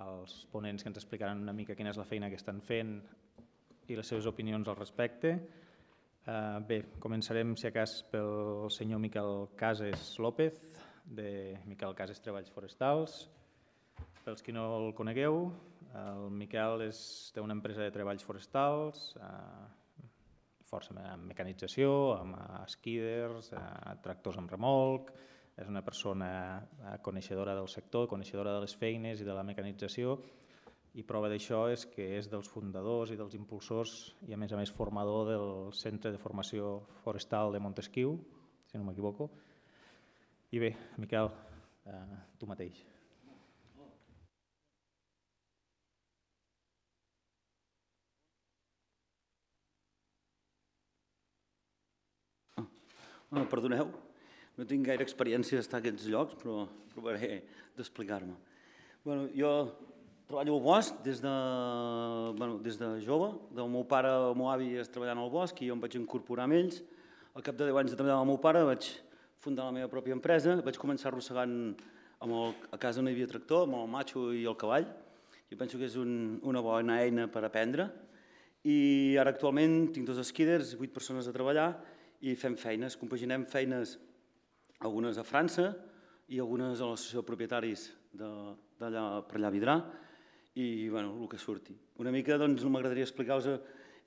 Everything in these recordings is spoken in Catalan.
els ponents que ens explicaran una mica quina és la feina que estan fent i les seves opinions al respecte. Eh, bé, començarem, si a cas, pel senyor Miquel Cases López, de Miquel Cases Treballs Forestals. Pels qui no el conegueu, el Miquel és, té una empresa de treballs forestals, eh, força amb mecanització, amb esquíders, eh, tractors amb remolc, és una persona eh, coneixedora del sector, coneixedora de les feines i de la mecanització, i prova d'això és que és dels fundadors i dels impulsors i a més a més formador del Centre de Formació Forestal de Montesquieu, si no m'equivoco. I bé, Miquel, eh, tu mateix. Ah. perdoneu, no tinc gaire experiència d'estar a aquests llocs, però provaré d'explicar-me. Bueno, jo treballo al bosc des de, bueno, des de jove. El meu pare, el meu avi, es treballant al bosc i jo em vaig incorporar amb ells. Al cap de 10 anys de treballar amb el meu pare vaig fundar la meva pròpia empresa. Vaig començar arrossegant amb el, a casa on hi havia tractor, amb el macho i el cavall. Jo penso que és un, una bona eina per aprendre. I ara actualment tinc dos esquiders, vuit persones a treballar i fem feines, compaginem feines algunes a França i algunes a l'associació de propietaris d'allà per allà Vidrà i bueno, el que surti. Una mica doncs, m'agradaria explicar-vos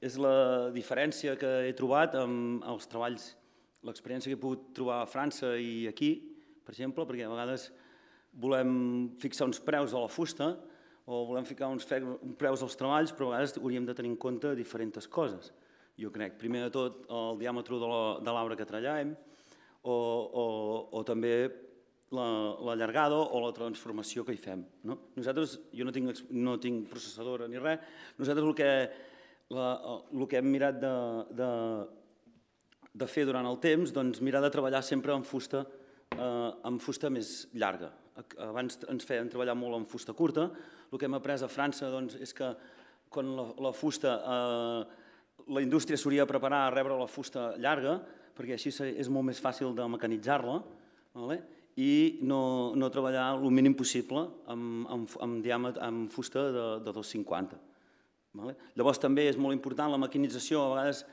és la diferència que he trobat amb els treballs, l'experiència que he pogut trobar a França i aquí, per exemple, perquè a vegades volem fixar uns preus a la fusta o volem ficar uns preus als treballs, però a vegades hauríem de tenir en compte diferents coses. Jo crec, primer de tot, el diàmetre de l'arbre que treballem, o, o, o també la, la llargada o la transformació que hi fem. No? Nosaltres, jo no tinc, no tinc processadora ni res, nosaltres el que, la, el que hem mirat de, de, de fer durant el temps, doncs mirar de treballar sempre en fusta, eh, amb fusta més llarga. Abans ens feien treballar molt amb fusta curta, el que hem après a França doncs, és que quan la, la fusta, eh, la indústria s'hauria de preparar a rebre la fusta llarga, perquè així és molt més fàcil de mecanitzar-la vale? i no, no treballar el mínim possible amb, amb, amb, diàmetre, amb fusta de, de 250. Vale? Llavors també és molt important la mecanització, a vegades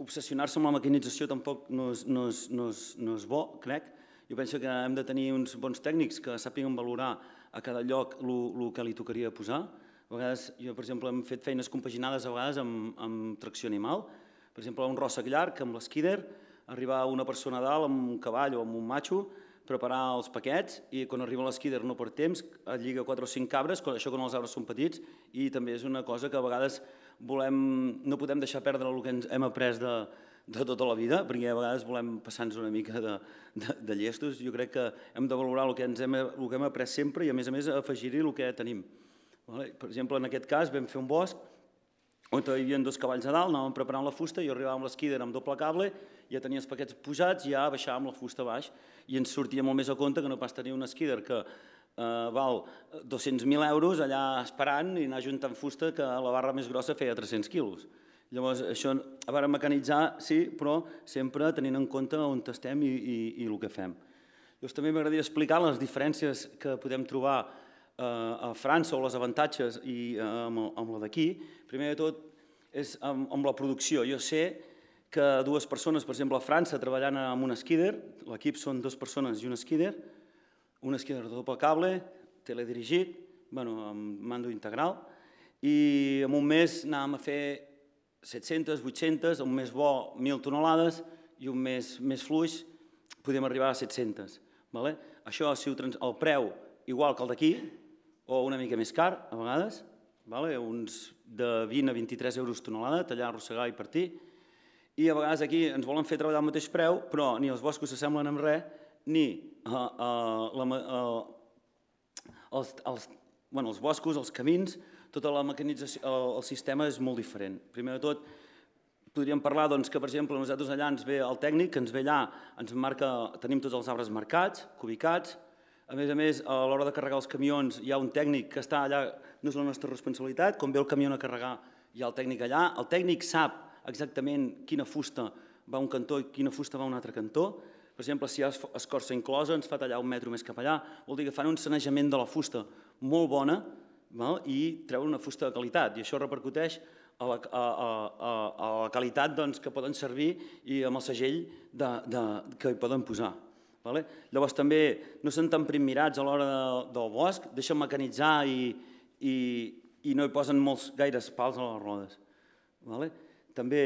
obsessionar-se amb la mecanització tampoc no és, no, és, no, és, no és bo, crec. Jo penso que hem de tenir uns bons tècnics que sàpiguen valorar a cada lloc el que li tocaria posar. A vegades, jo, per exemple, hem fet feines compaginades a vegades amb, amb tracció animal, per exemple, un ròssec llarg amb l'esquíder, arribar una persona a dalt amb un cavall o amb un macho, preparar els paquets i quan arriba l'esquíder no per temps, eh, lliga 4 o 5 cabres, això quan els arbres són petits, i també és una cosa que a vegades volem, no podem deixar perdre el que ens hem après de, de tota la vida, perquè a vegades volem passar-nos una mica de, de, de llestos. Jo crec que hem de valorar el que, ens hem, el que hem après sempre i, a més a més, afegir-hi el que tenim. Per exemple, en aquest cas vam fer un bosc on hi havia dos cavalls a dalt, anàvem preparant la fusta, jo arribava amb l'esquíder amb doble cable, ja tenia els paquets posats, ja baixàvem la fusta baix i ens sortia molt més a compte que no pas tenir un esquíder que eh, val 200.000 euros allà esperant i anar juntant fusta que la barra més grossa feia 300 quilos. Llavors, això a veure, mecanitzar, sí, però sempre tenint en compte on estem i, i, i el que fem. Llavors, també m'agradaria explicar les diferències que podem trobar Eh, a França o les avantatges i eh, amb, amb la d'aquí, primer de tot és amb, amb la producció. Jo sé que dues persones, per exemple, a França treballant amb un skider, l'equip són dues persones i un skider, un skidder de doble cable, teledirigit, bueno, amb mando integral, i en un mes anàvem a fer 700, 800, un mes bo 1.000 tonelades i un mes més fluix podem arribar a 700. Vale? Això, si el preu, igual que el d'aquí, o una mica més car, a vegades, vale? uns de 20 a 23 euros tonelada, tallar, arrossegar i partir, i a vegades aquí ens volen fer treballar al mateix preu, però ni els boscos s'assemblen amb res, ni uh, uh, la, uh, els, els, bueno, els boscos, els camins, tota la mecanització, el, el sistema és molt diferent. Primer de tot, podríem parlar doncs, que, per exemple, nosaltres allà ens ve el tècnic, que ens ve allà, ens marca, tenim tots els arbres marcats, cubicats, a més a més, a l'hora de carregar els camions hi ha un tècnic que està allà, no és la nostra responsabilitat, quan ve el camió a carregar hi ha el tècnic allà, el tècnic sap exactament quina fusta va a un cantó i quina fusta va a un altre cantó, per exemple, si hi ha escorça inclosa, ens fa tallar un metro més cap allà, vol dir que fan un sanejament de la fusta molt bona val? i treuen una fusta de qualitat, i això repercuteix a la, a, a, a la qualitat doncs, que poden servir i amb el segell de, de, que hi poden posar. Vale? Llavors també no són tan primmirats a l'hora del bosc, deixen mecanitzar i, i, i no hi posen molts gaires pals a les rodes. Vale? També,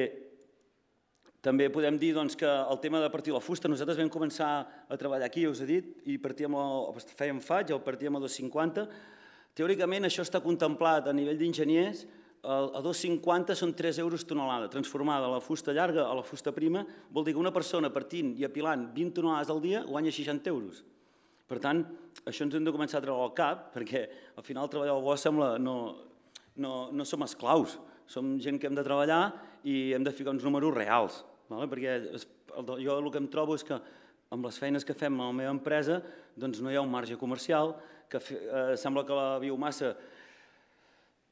també podem dir doncs, que el tema de partir la fusta, nosaltres vam començar a treballar aquí, ja us he dit, i partíem el, fèiem faig, el partíem a 250. Teòricament això està contemplat a nivell d'enginyers, a 2,50 són 3 euros tonelada. Transformada la fusta llarga a la fusta prima vol dir que una persona partint i apilant 20 tonelades al dia guanya 60 euros. Per tant, això ens hem de començar a treure al cap, perquè al final treballar al bo sembla... No, no, no som esclaus, som gent que hem de treballar i hem de ficar uns números reals. Vale? Perquè jo el que em trobo és que amb les feines que fem a la meva empresa doncs no hi ha un marge comercial, que eh, sembla que la biomassa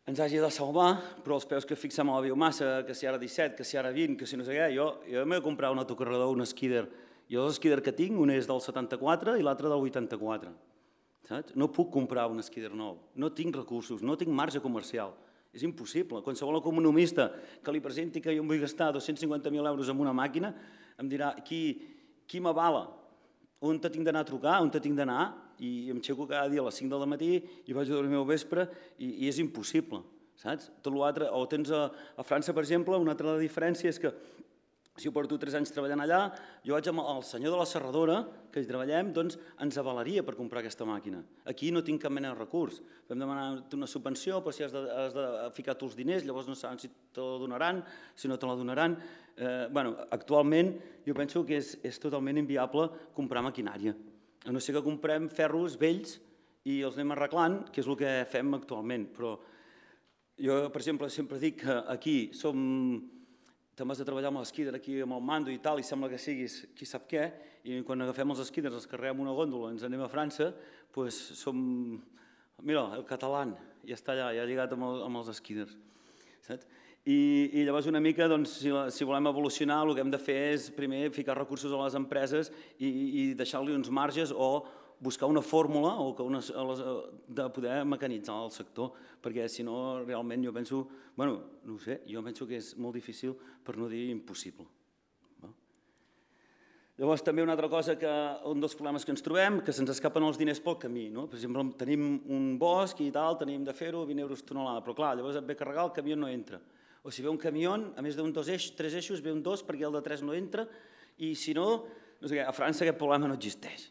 ens hagi de salvar, però els peus que fixem a la biomassa, que si ara 17, que si ara 20, que si no sé què, jo, jo m'he de comprar un autocarregador, un skider. Jo dos skider que tinc, un és del 74 i l'altre del 84. Saps? No puc comprar un skider nou, no tinc recursos, no tinc marge comercial. És impossible. Qualsevol economista que li presenti que jo em vull gastar 250.000 euros en una màquina, em dirà, qui, qui m'avala? On te tinc d'anar a trucar? On te tinc d'anar? i em aixeco cada dia a les 5 del matí i vaig a dormir al vespre i, i és impossible, saps? Tot l'altre, o tens a, a França, per exemple, una altra diferència és que si ho porto 3 anys treballant allà, jo vaig amb el senyor de la serradora, que hi treballem, doncs ens avalaria per comprar aquesta màquina. Aquí no tinc cap mena de recurs. Vam demanar una subvenció, però si has de, has de ficar tu els diners, llavors no saben si te la donaran, si no te la donaran. Eh, bueno, actualment jo penso que és, és totalment inviable comprar maquinària a no ser que comprem ferros vells i els anem arreglant, que és el que fem actualment. Però jo, per exemple, sempre dic que aquí som... Te'n vas de treballar amb l'esquíder aquí amb el mando i tal, i sembla que siguis qui sap què, i quan agafem els esquíders, els carreguem una gòndola, ens anem a França, doncs som... Mira, el català ja està allà, ja lligat amb, el, amb els esquíders. Saps? I, I llavors una mica, doncs, si, si volem evolucionar, el que hem de fer és primer ficar recursos a les empreses i, i deixar-li uns marges o buscar una fórmula o que una, de poder mecanitzar el sector, perquè si no realment jo penso, bueno, no sé, jo penso que és molt difícil per no dir impossible. No? Llavors també una altra cosa, que un dels problemes que ens trobem, que se'ns escapen els diners pel camí. No? Per exemple, tenim un bosc i tal, tenim de fer-ho 20 euros tonelada, però clar, llavors et ve carregar, el camió no entra. O si ve un camió, a més d'un dos eix, tres eixos, ve un dos perquè el de tres no entra i si no, no sé què, a França aquest problema no existeix.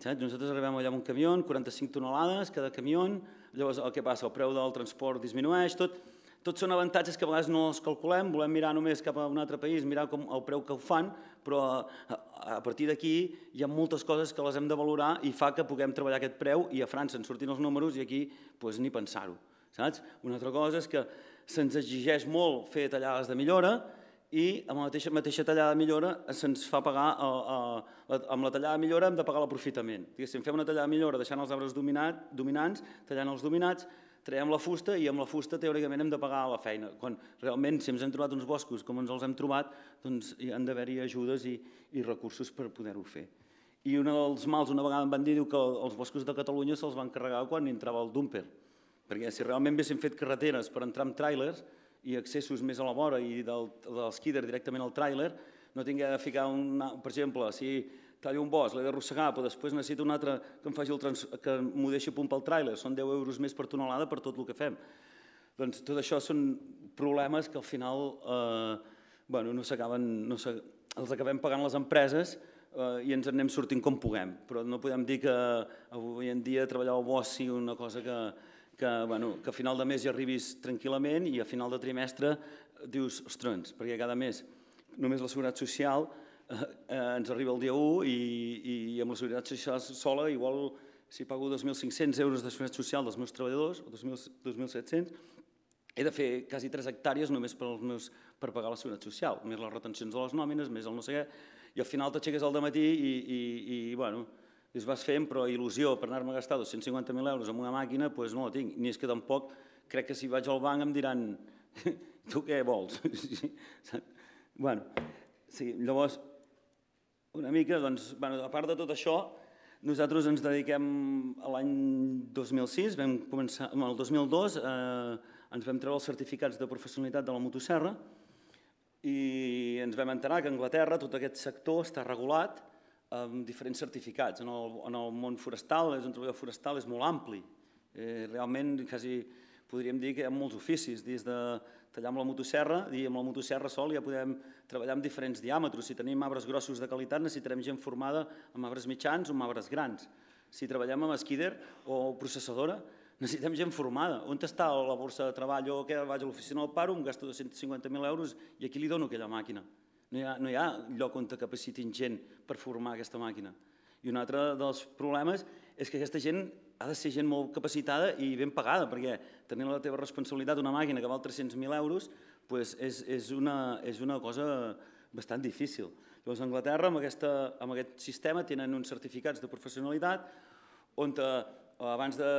Saps? Nosaltres arribem allà amb un camió, 45 tonelades cada camió, llavors el que passa, el preu del transport disminueix, tot, tot són avantatges que a vegades no els calculem, volem mirar només cap a un altre país, mirar com el preu que ho fan, però a, a partir d'aquí hi ha moltes coses que les hem de valorar i fa que puguem treballar aquest preu i a França en surtin els números i aquí pues, doncs, ni pensar-ho. Saps? Una altra cosa és que se'ns exigeix molt fer tallades de millora i amb la mateixa, mateixa tallada de millora se'ns fa pagar, eh, eh, a, amb la tallada de millora hem de pagar l'aprofitament. Diguéssim, fem una tallada de millora deixant els arbres dominat, dominants, tallant els dominats, traiem la fusta i amb la fusta teòricament hem de pagar la feina. Quan realment, si ens hem trobat uns boscos com ens els hem trobat, doncs hi han d'haver-hi ajudes i, i recursos per poder-ho fer. I un dels mals, una vegada em van dir, diu que els boscos de Catalunya se'ls van carregar quan entrava el dúmper. Perquè si realment haguéssim fet carreteres per entrar amb tràilers i accessos més a la vora i del, del directament al tràiler, no tingué de ficar, un, per exemple, si tallo un bosc, l'he d'arrossegar, però després necessito un altre que em faci el trans, que m'ho deixi a punt pel tràiler, són 10 euros més per tonelada per tot el que fem. Doncs tot això són problemes que al final eh, bueno, no s'acaben... No els acabem pagant les empreses eh, i ens en anem sortint com puguem, però no podem dir que avui en dia treballar al bosc sigui una cosa que, que, bueno, que a final de mes hi arribis tranquil·lament i a final de trimestre dius, ostres, perquè cada mes només la Seguretat Social eh, eh ens arriba el dia 1 i, i amb la Seguretat Social sola igual si pago 2.500 euros de Seguretat Social dels meus treballadors, o 2.700, he de fer quasi 3 hectàrees només per, als meus, per pagar la Seguretat Social, més les retencions de les nòmines, més el no sé què, i al final t'aixeques al matí i, i, i bueno, Dius, vas fent, però il·lusió per anar-me a gastar 250.000 euros en una màquina, doncs no la tinc. Ni és que tampoc crec que si vaig al banc em diran tu què vols? bueno, sí, llavors, una mica, doncs, bueno, a part de tot això, nosaltres ens dediquem a l'any 2006, vam començar, el 2002 eh, ens vam treure els certificats de professionalitat de la motosserra i ens vam enterar que a Anglaterra tot aquest sector està regulat amb diferents certificats. En el, en el món forestal, és un treballador forestal és molt ampli. Eh, realment, quasi podríem dir que hi ha molts oficis, des de tallar amb la motoserra, i amb la motoserra sol ja podem treballar amb diferents diàmetres. Si tenim arbres grossos de qualitat, necessitarem gent formada amb arbres mitjans o amb arbres grans. Si treballem amb esquider o processadora, necessitem gent formada. On està la borsa de treball? Jo que vaig a l'oficina del paro, em gasto 250.000 euros i aquí li dono aquella màquina. No hi ha, no hi ha lloc on capacitin gent per formar aquesta màquina. I un altre dels problemes és que aquesta gent ha de ser gent molt capacitada i ben pagada, perquè tenir la teva responsabilitat una màquina que val 300.000 euros pues és, és, una, és una cosa bastant difícil. Llavors, a Anglaterra, amb, aquesta, amb aquest sistema, tenen uns certificats de professionalitat on abans de,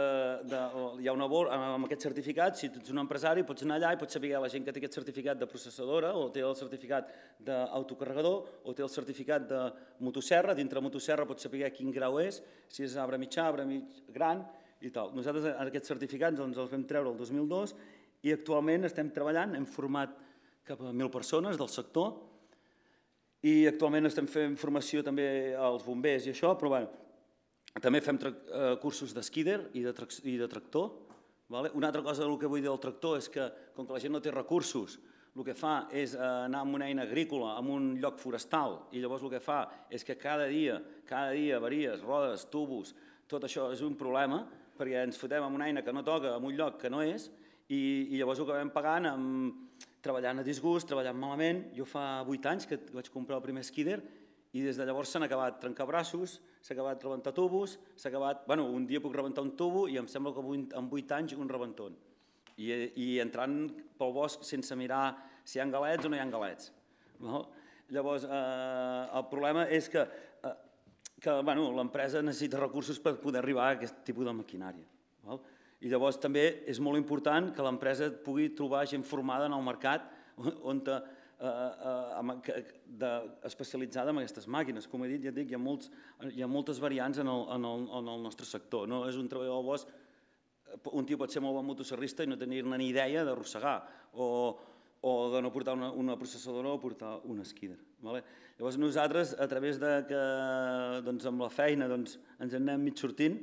de, hi ha una borsa amb aquest certificat, si tu ets un empresari pots anar allà i pots saber la gent que té aquest certificat de processadora o té el certificat d'autocarregador o té el certificat de motosserra, dintre motosserra pots saber quin grau és, si és arbre mitjà, arbre mig gran i tal. Nosaltres eh, aquests certificats doncs, els vam treure el 2002 i actualment estem treballant, hem format cap a 1.000 persones del sector i actualment estem fent formació també als bombers i això, però bueno, també fem eh, cursos d'esquíder i, de i de tractor. Vale? Una altra cosa del que vull dir del tractor és que, com que la gent no té recursos, el que fa és eh, anar amb una eina agrícola, amb un lloc forestal, i llavors el que fa és que cada dia, cada dia, avaries, rodes, tubos, tot això és un problema, perquè ens fotem amb una eina que no toca, en un lloc que no és, i, llavors ho acabem pagant amb, treballant a disgust, treballant malament. Jo fa 8 anys que vaig comprar el primer skidder i des de llavors s'han acabat braços, s'ha acabat rebentar tubos, s'ha acabat... Bueno, un dia puc rebentar un tubo i em sembla que amb en 8 anys un rebenton. I, I entrant pel bosc sense mirar si hi ha galets o no hi ha galets. No? Llavors, eh, el problema és que, eh, que bueno, l'empresa necessita recursos per poder arribar a aquest tipus de maquinària. Val? I llavors també és molt important que l'empresa pugui trobar gent formada en el mercat on, on eh, eh de, especialitzada en aquestes màquines. Com he dit, ja dic, hi ha, molts, hi ha moltes variants en el, en, el, en el nostre sector. No és un treballador bosc, eh, un tio pot ser molt bon motosserrista i no tenir-ne ni idea d'arrossegar, o, o de no portar una, una processadora o portar un esquíder. Vale? Llavors nosaltres, a través de que doncs, amb la feina doncs, ens en anem mig sortint,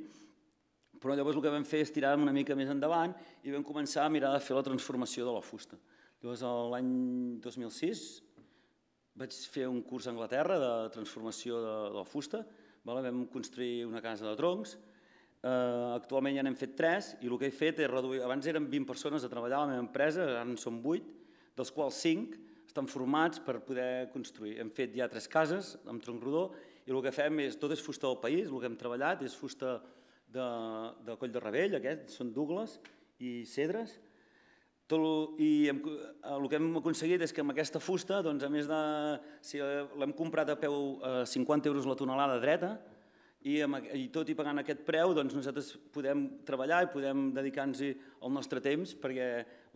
però llavors el que vam fer és tirar una mica més endavant i vam començar a mirar de fer la transformació de la fusta. Llavors, l'any 2006 vaig fer un curs a Anglaterra de transformació de, de la fusta. Vale? Vam construir una casa de troncs. Eh, actualment ja n'hem fet tres i el que he fet és reduir... Abans eren 20 persones a treballar a la meva empresa, ara en són 8, dels quals 5 estan formats per poder construir. Hem fet ja tres cases amb tronc rodó i el que fem és, tot és fusta del país, el que hem treballat és fusta de, de Coll de Rebell, aquest, són Douglas i cedres, tot I hem, eh, el que hem aconseguit és que amb aquesta fusta, doncs, a més de... Si eh, l'hem comprat a peu eh, a 50 euros la tonelada dreta, i, amb, i tot i pagant aquest preu, doncs nosaltres podem treballar i podem dedicar-nos al nostre temps, perquè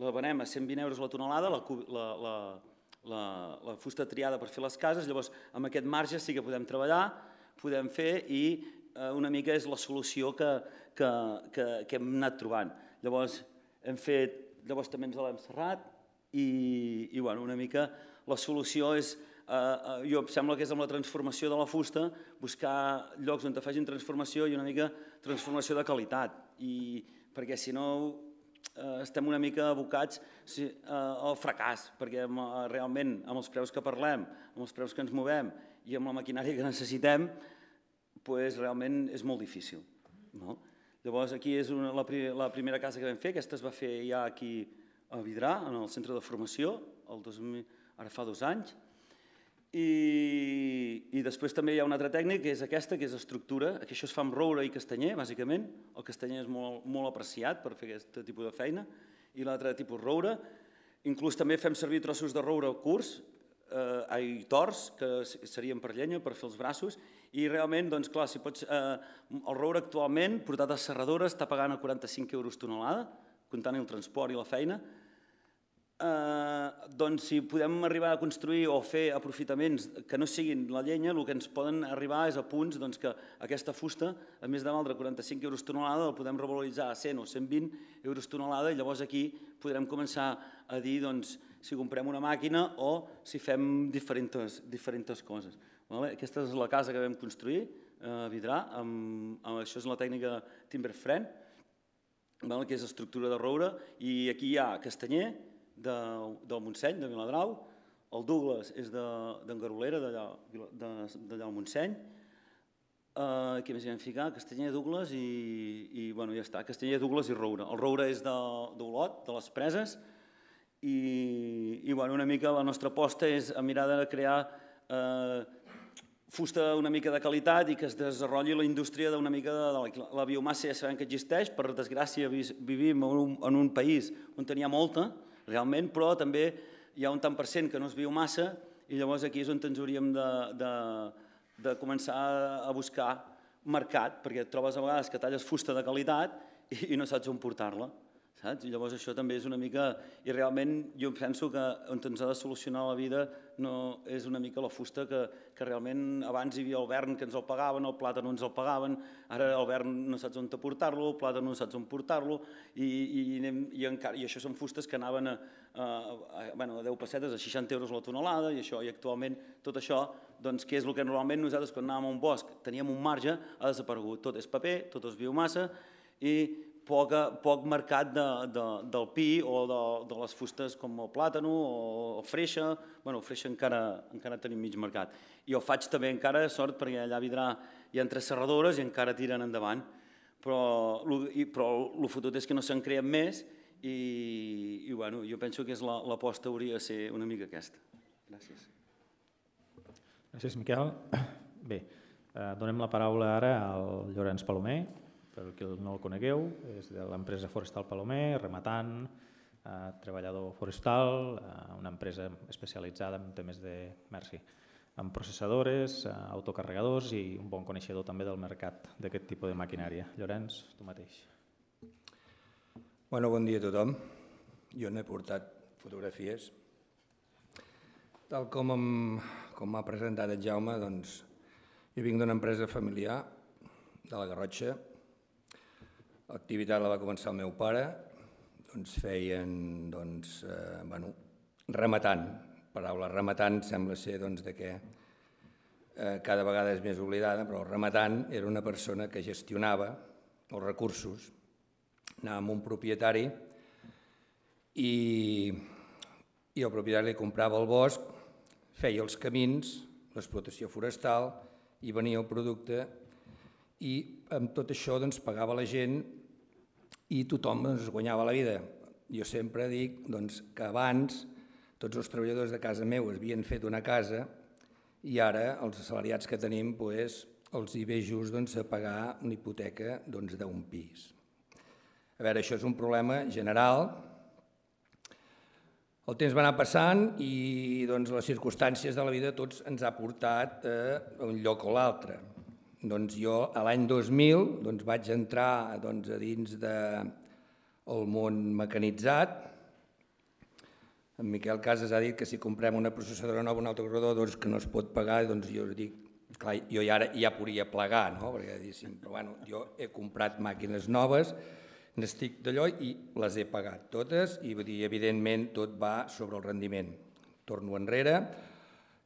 la venem a 120 euros la tonelada, la, la, la, la, la fusta triada per fer les cases, llavors amb aquest marge sí que podem treballar, podem fer i eh, una mica és la solució que, que, que, que hem anat trobant. Llavors hem fet llavors també ens l'hem serrat i, i bueno, una mica la solució és, eh, eh, jo em sembla que és amb la transformació de la fusta, buscar llocs on te facin transformació i una mica transformació de qualitat, i, perquè si no eh, estem una mica abocats sí, eh, al fracàs, perquè eh, realment amb els preus que parlem, amb els preus que ens movem i amb la maquinària que necessitem, pues, realment és molt difícil. No? Llavors, aquí és una, la, la primera casa que vam fer, aquesta es va fer ja aquí a Vidrà, en el centre de formació, el 2000, ara fa dos anys, i, i després també hi ha una altra tècnica, que és aquesta, que és estructura, que això es fa amb roure i castanyer, bàsicament, el castanyer és molt, molt apreciat per fer aquest tipus de feina, i l'altre tipus roure, inclús també fem servir trossos de roure curts eh, i tors, que serien per llenya, per fer els braços, i realment, doncs clar, si pots, eh, el roure actualment, portat a serradora, està pagant a 45 euros tonelada, comptant el transport i la feina. Eh, doncs si podem arribar a construir o fer aprofitaments que no siguin la llenya, el que ens poden arribar és a punts doncs, que aquesta fusta, a més de valdre 45 euros tonelada, la podem revaloritzar a 100 o 120 euros tonelada i llavors aquí podrem començar a dir doncs, si comprem una màquina o si fem diferents, diferents coses. Vale? Aquesta és la casa que vam construir, eh, vidrà, amb, amb, això és la tècnica timber frame, vale? que és estructura de roure, i aquí hi ha Castanyer, de, del Montseny, de Viladrau, el Douglas és d'Engarolera, de, d'allà al Montseny, Uh, què més hi vam ficar? Castanyer, Douglas i, i bueno, ja està, Castanyer, Douglas i Roure. El Roure és d'Olot, de, de les Preses, i, i bueno, una mica la nostra aposta és a mirar de crear eh, uh, fusta una mica de qualitat i que es desenvolupi la indústria d'una mica de, la, biomassa ja sabem que existeix, per desgràcia vivim en un, en un país on tenia molta, realment, però també hi ha un tant per cent que no és biomassa i llavors aquí és on ens hauríem de, de, de començar a buscar mercat, perquè et trobes a vegades que talles fusta de qualitat i, i no saps on portar-la. Saps? I llavors això també és una mica... I realment jo penso que on ens ha de solucionar la vida no és una mica la fusta que, que realment abans hi havia el vern que ens el pagaven, el plàtan no ens el pagaven, ara el vern no saps on portar-lo, el plàtan no saps on portar-lo, i, i, anem, i, encara, i això són fustes que anaven a, a, a, bueno, a 10 pessetes, a 60 euros la tonelada, i això i actualment tot això, doncs, que és el que normalment nosaltres quan anàvem a un bosc teníem un marge, ha desaparegut. Tot és paper, tot és biomassa, i poc, poc mercat de, de, del pi o de, de les fustes com el plàtano o el freixa. bueno, el freixa encara, encara tenim mig mercat. I ho faig també encara, sort, perquè allà vidrà, hi ha tres serradores i encara tiren endavant. Però, i, però el fotut és que no se'n creen més i, i bueno, jo penso que és l'aposta la, hauria de ser una mica aquesta. Gràcies. Gràcies, Miquel. Bé, eh, donem la paraula ara al Llorenç Palomer per qui no el conegueu, és de l'empresa Forestal Palomer, rematant, eh, treballador forestal, eh, una empresa especialitzada en temes de merci, en processadores, eh, autocarregadors i un bon coneixedor també del mercat d'aquest tipus de maquinària. Llorenç, tu mateix. Bueno, bon dia a tothom. Jo n'he portat fotografies. Tal com m'ha presentat en Jaume, doncs, jo vinc d'una empresa familiar de la Garrotxa, L'activitat la va començar el meu pare, doncs feien, doncs, eh, bueno, rematant, paraula rematant sembla ser doncs, de que eh, cada vegada és més oblidada, però rematant era una persona que gestionava els recursos, anava amb un propietari i, i el propietari li comprava el bosc, feia els camins, l'explotació forestal, i venia el producte i amb tot això doncs, pagava la gent i tothom es guanyava la vida. Jo sempre dic doncs, que abans tots els treballadors de casa meu havien fet una casa i ara els assalariats que tenim doncs, els hi ve just doncs, a pagar una hipoteca doncs, d'un doncs, pis. A veure, això és un problema general. El temps va anar passant i doncs, les circumstàncies de la vida tots ens ha portat a un lloc o l'altre doncs jo a l'any 2000 doncs vaig entrar doncs, a dins de el món mecanitzat. En Miquel Casas ha dit que si comprem una processadora nova, un autocorredor, doncs que no es pot pagar, doncs jo dic, clar, jo ja, ara ja podria plegar, no? Perquè, diguéssim, però bueno, jo he comprat màquines noves, n'estic d'allò i les he pagat totes i vull dir, evidentment tot va sobre el rendiment. Torno enrere.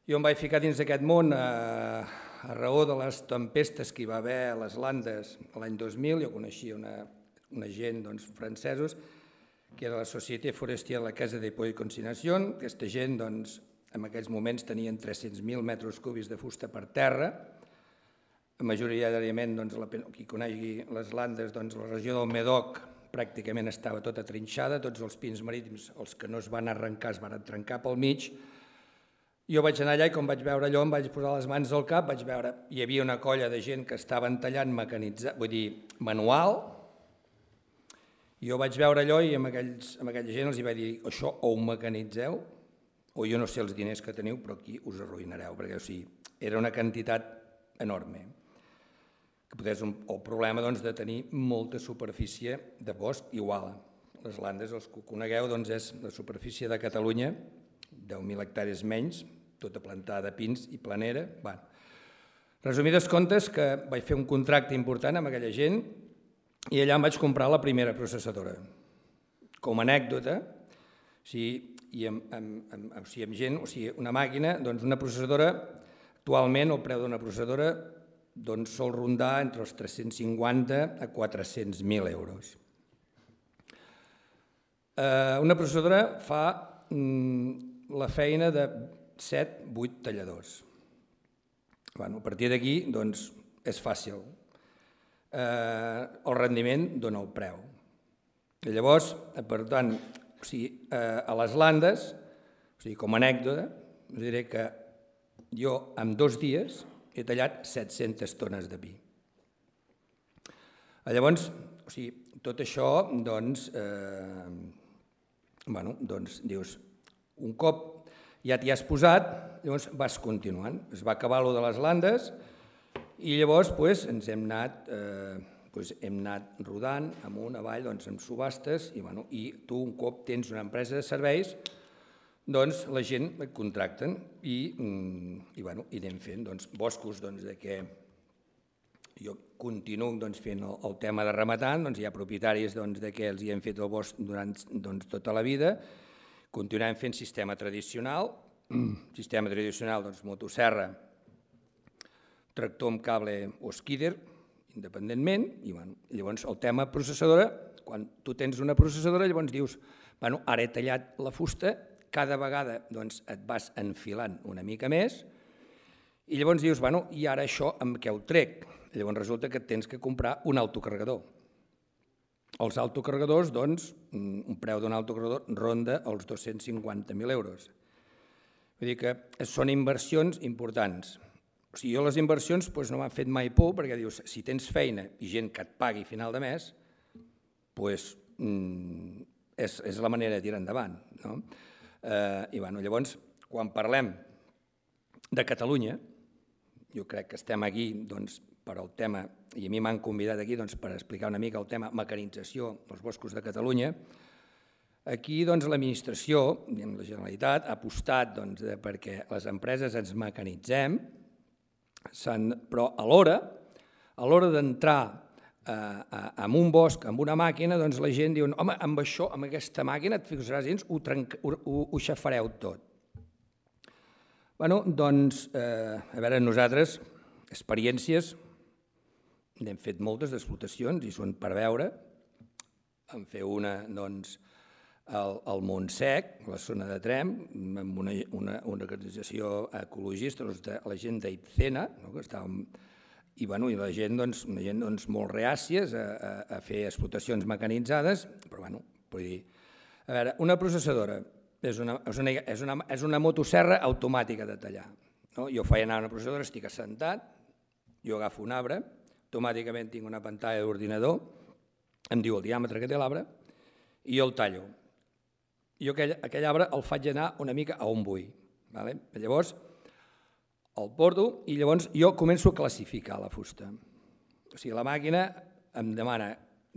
Jo em vaig ficar dins d'aquest món eh, a raó de les tempestes que hi va haver a les Landes l'any 2000, jo coneixia una, una gent doncs, francesos, que era la Societat Forestia de la Casa de Poi Consignació. Aquesta gent, doncs, en aquells moments tenien 300.000 metres cúbics de fusta per terra, majoritàriament doncs, la, qui conegui les Landes, doncs, la regió del Medoc pràcticament estava tota trinxada, tots els pins marítims, els que no es van arrencar es van trencar pel mig, jo vaig anar allà i quan vaig veure allò em vaig posar les mans al cap, vaig veure, hi havia una colla de gent que estaven tallant mecanitzat, vull dir, manual. Jo vaig veure allò i amb, aquells, amb aquella gent els hi vaig dir, això o ho mecanitzeu, o jo no sé els diners que teniu, però aquí us arruïnareu, perquè o sigui, era una quantitat enorme. Que potser un, el problema doncs, de tenir molta superfície de bosc igual. Les landes, els que ho conegueu, doncs, és la superfície de Catalunya, 10.000 hectàrees menys, tota plantada de pins i planera. Resumides comptes que vaig fer un contracte important amb aquella gent i allà em vaig comprar la primera processadora. Com a anècdota, i amb, gent, o sigui, una màquina, doncs una processadora, actualment el preu d'una processadora doncs sol rondar entre els 350 a 400.000 euros. Eh, una processadora fa mm, la feina de 7, 8 talladors. Bueno, a partir d'aquí doncs, és fàcil. Eh, el rendiment dona el preu. I llavors, eh, per tant, o sigui, eh, a les landes, o sigui, com a anècdota, us diré que jo en dos dies he tallat 700 tones de vi. Eh, llavors, o sigui, tot això, doncs, eh, bueno, doncs dius, un cop ja t'hi has posat, llavors vas continuant. Es va acabar lo de les landes i llavors doncs, ens hem anat, eh, doncs, hem anat rodant amunt, avall, doncs, amb subhastes i, bueno, i tu un cop tens una empresa de serveis, doncs la gent et contracten i, mm, i, bueno, i anem fent doncs, boscos doncs, de que jo continuo doncs, fent el, el tema de rematant, doncs, hi ha propietaris doncs, de que els hi hem fet el bosc durant doncs, tota la vida Continuem fent sistema tradicional, sistema tradicional, doncs, motoserra, tractor amb cable o skider, independentment, i bueno, llavors el tema processadora, quan tu tens una processadora, llavors dius, bueno, ara he tallat la fusta, cada vegada doncs, et vas enfilant una mica més, i llavors dius, bueno, i ara això amb què ho trec? Llavors resulta que tens que comprar un autocarregador. Els autocarregadors, doncs, un preu d'un autocarregador ronda els 250.000 euros. Vull dir que són inversions importants. O sigui, jo les inversions doncs, no m'han fet mai por, perquè dius, si tens feina i gent que et pagui a final de mes, doncs, mm, és, és la manera de tirar endavant. No? Eh, I bueno, llavors, quan parlem de Catalunya, jo crec que estem aquí doncs, per al tema, i a mi m'han convidat aquí doncs, per explicar una mica el tema mecanització dels boscos de Catalunya, Aquí doncs, l'administració, la Generalitat, ha apostat doncs, perquè les empreses ens mecanitzem, però alhora, a l'hora d'entrar eh, en un bosc amb una màquina, doncs la gent diu, home, amb això, amb aquesta màquina et fixaràs dins, ho, ho, xafareu tot. Bé, bueno, doncs, eh, a veure, nosaltres, experiències, n'hem fet moltes d'explotacions i són per veure. En fer una, doncs, al, Montsec, la zona de Trem, amb una, una, una organització ecologista, doncs, de la gent d'Ipcena, no? que estàvem i, bueno, i la gent, doncs, la gent doncs, molt reàcies a, a, a fer explotacions mecanitzades, però bueno, vull dir, a veure, una processadora és una, és una, és una, és una automàtica de tallar. No? Jo faig anar a una processadora, estic assentat, jo agafo un arbre, automàticament tinc una pantalla d'ordinador, em diu el diàmetre que té l'arbre, i jo el tallo. Jo aquell, aquell arbre el faig anar una mica a on vull. Vale? Llavors, el porto i llavors jo començo a classificar la fusta. O sigui, la màquina em demana,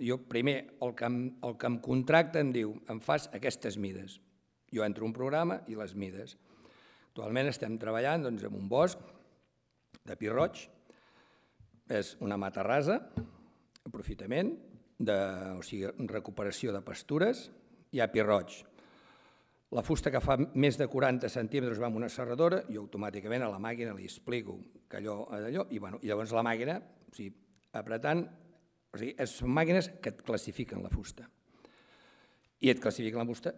jo primer, el que em, el que em contracta em diu, em fas aquestes mides. Jo entro un programa i les mides. Actualment estem treballant doncs, en un bosc de pi roig, és una mata rasa, aprofitament, de, o sigui, recuperació de pastures i api pirroig. La fusta que fa més de 40 centímetres va amb una serradora, i automàticament a la màquina li explico que allò, allò i, bueno, i llavors la màquina, o sigui, apretant, o sigui, són màquines que et classifiquen la fusta. I et classifiquen la fusta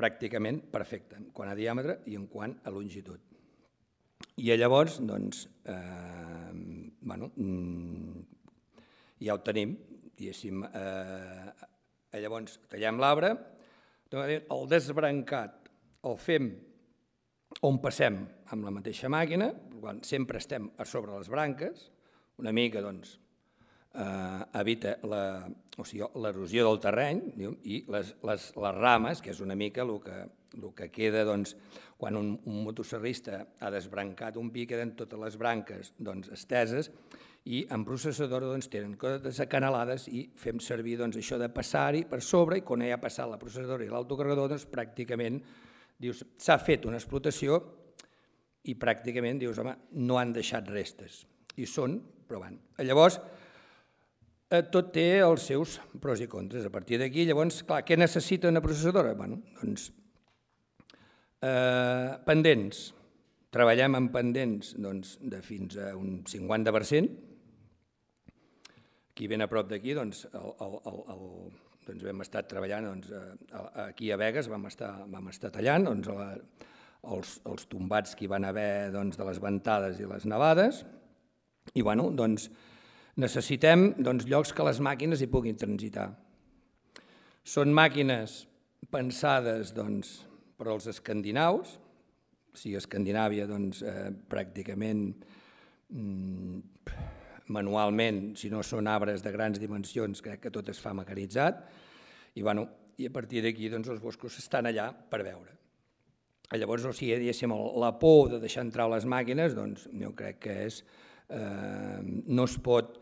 pràcticament perfecta, en quant a diàmetre i en quant a longitud. I llavors, doncs, eh, bueno, mm, ja ho tenim, diguéssim. Eh, eh llavors, tallem l'arbre, el desbrancat el fem on passem amb la mateixa màquina, quan sempre estem a sobre les branques, una mica, doncs, eh, evita l'erosió o sigui, del terreny i les, les, les rames, que és una mica el que, el que queda doncs, quan un, un ha desbrancat un pi, queden totes les branques doncs, esteses i en processadora doncs, tenen coses acanalades i fem servir doncs, això de passar-hi per sobre i quan ja ha passat la processadora i l'autocarregador doncs, pràcticament dius s'ha fet una explotació i pràcticament dius home no han deixat restes i són, però van. Llavors, Eh, tot té els seus pros i contres. A partir d'aquí, llavors, clar, què necessita una processadora? Bueno, doncs, eh, pendents. Treballem amb pendents doncs, de fins a un 50%. Aquí ben a prop d'aquí, doncs, el, el, el, el, doncs vam estar treballant doncs, aquí a Vegas, vam estar, vam estar tallant doncs, la, els, els tombats que hi van haver doncs, de les ventades i les nevades, i bueno, doncs, Necessitem doncs, llocs que les màquines hi puguin transitar. Són màquines pensades doncs, per als escandinaus, si Escandinàvia doncs, eh, pràcticament mm, manualment, si no són arbres de grans dimensions, crec que tot es fa mecanitzat, i, bueno, i a partir d'aquí doncs, els boscos estan allà per veure. Llavors, o sigui, diguéssim, la por de deixar entrar les màquines, doncs, jo crec que és, eh, no es pot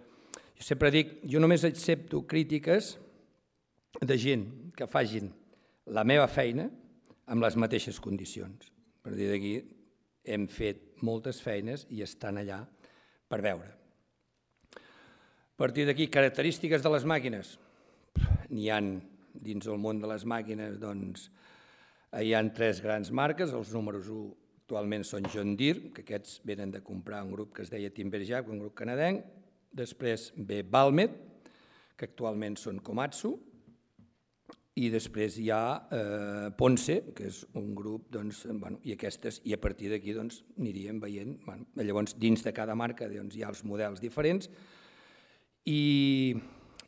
jo sempre dic, jo només accepto crítiques de gent que facin la meva feina amb les mateixes condicions. Per dir d'aquí, hem fet moltes feines i estan allà per veure. A partir d'aquí, característiques de les màquines. N'hi han dins el món de les màquines, doncs, eh, hi han tres grans marques, els números 1 actualment són John Deere, que aquests venen de comprar un grup que es deia Timberjack, un grup canadenc, després ve Balmet, que actualment són Komatsu, i després hi ha eh, Ponce, que és un grup, doncs, bueno, i aquestes, i a partir d'aquí doncs, aniríem veient, bueno, llavors dins de cada marca doncs, hi ha els models diferents, i,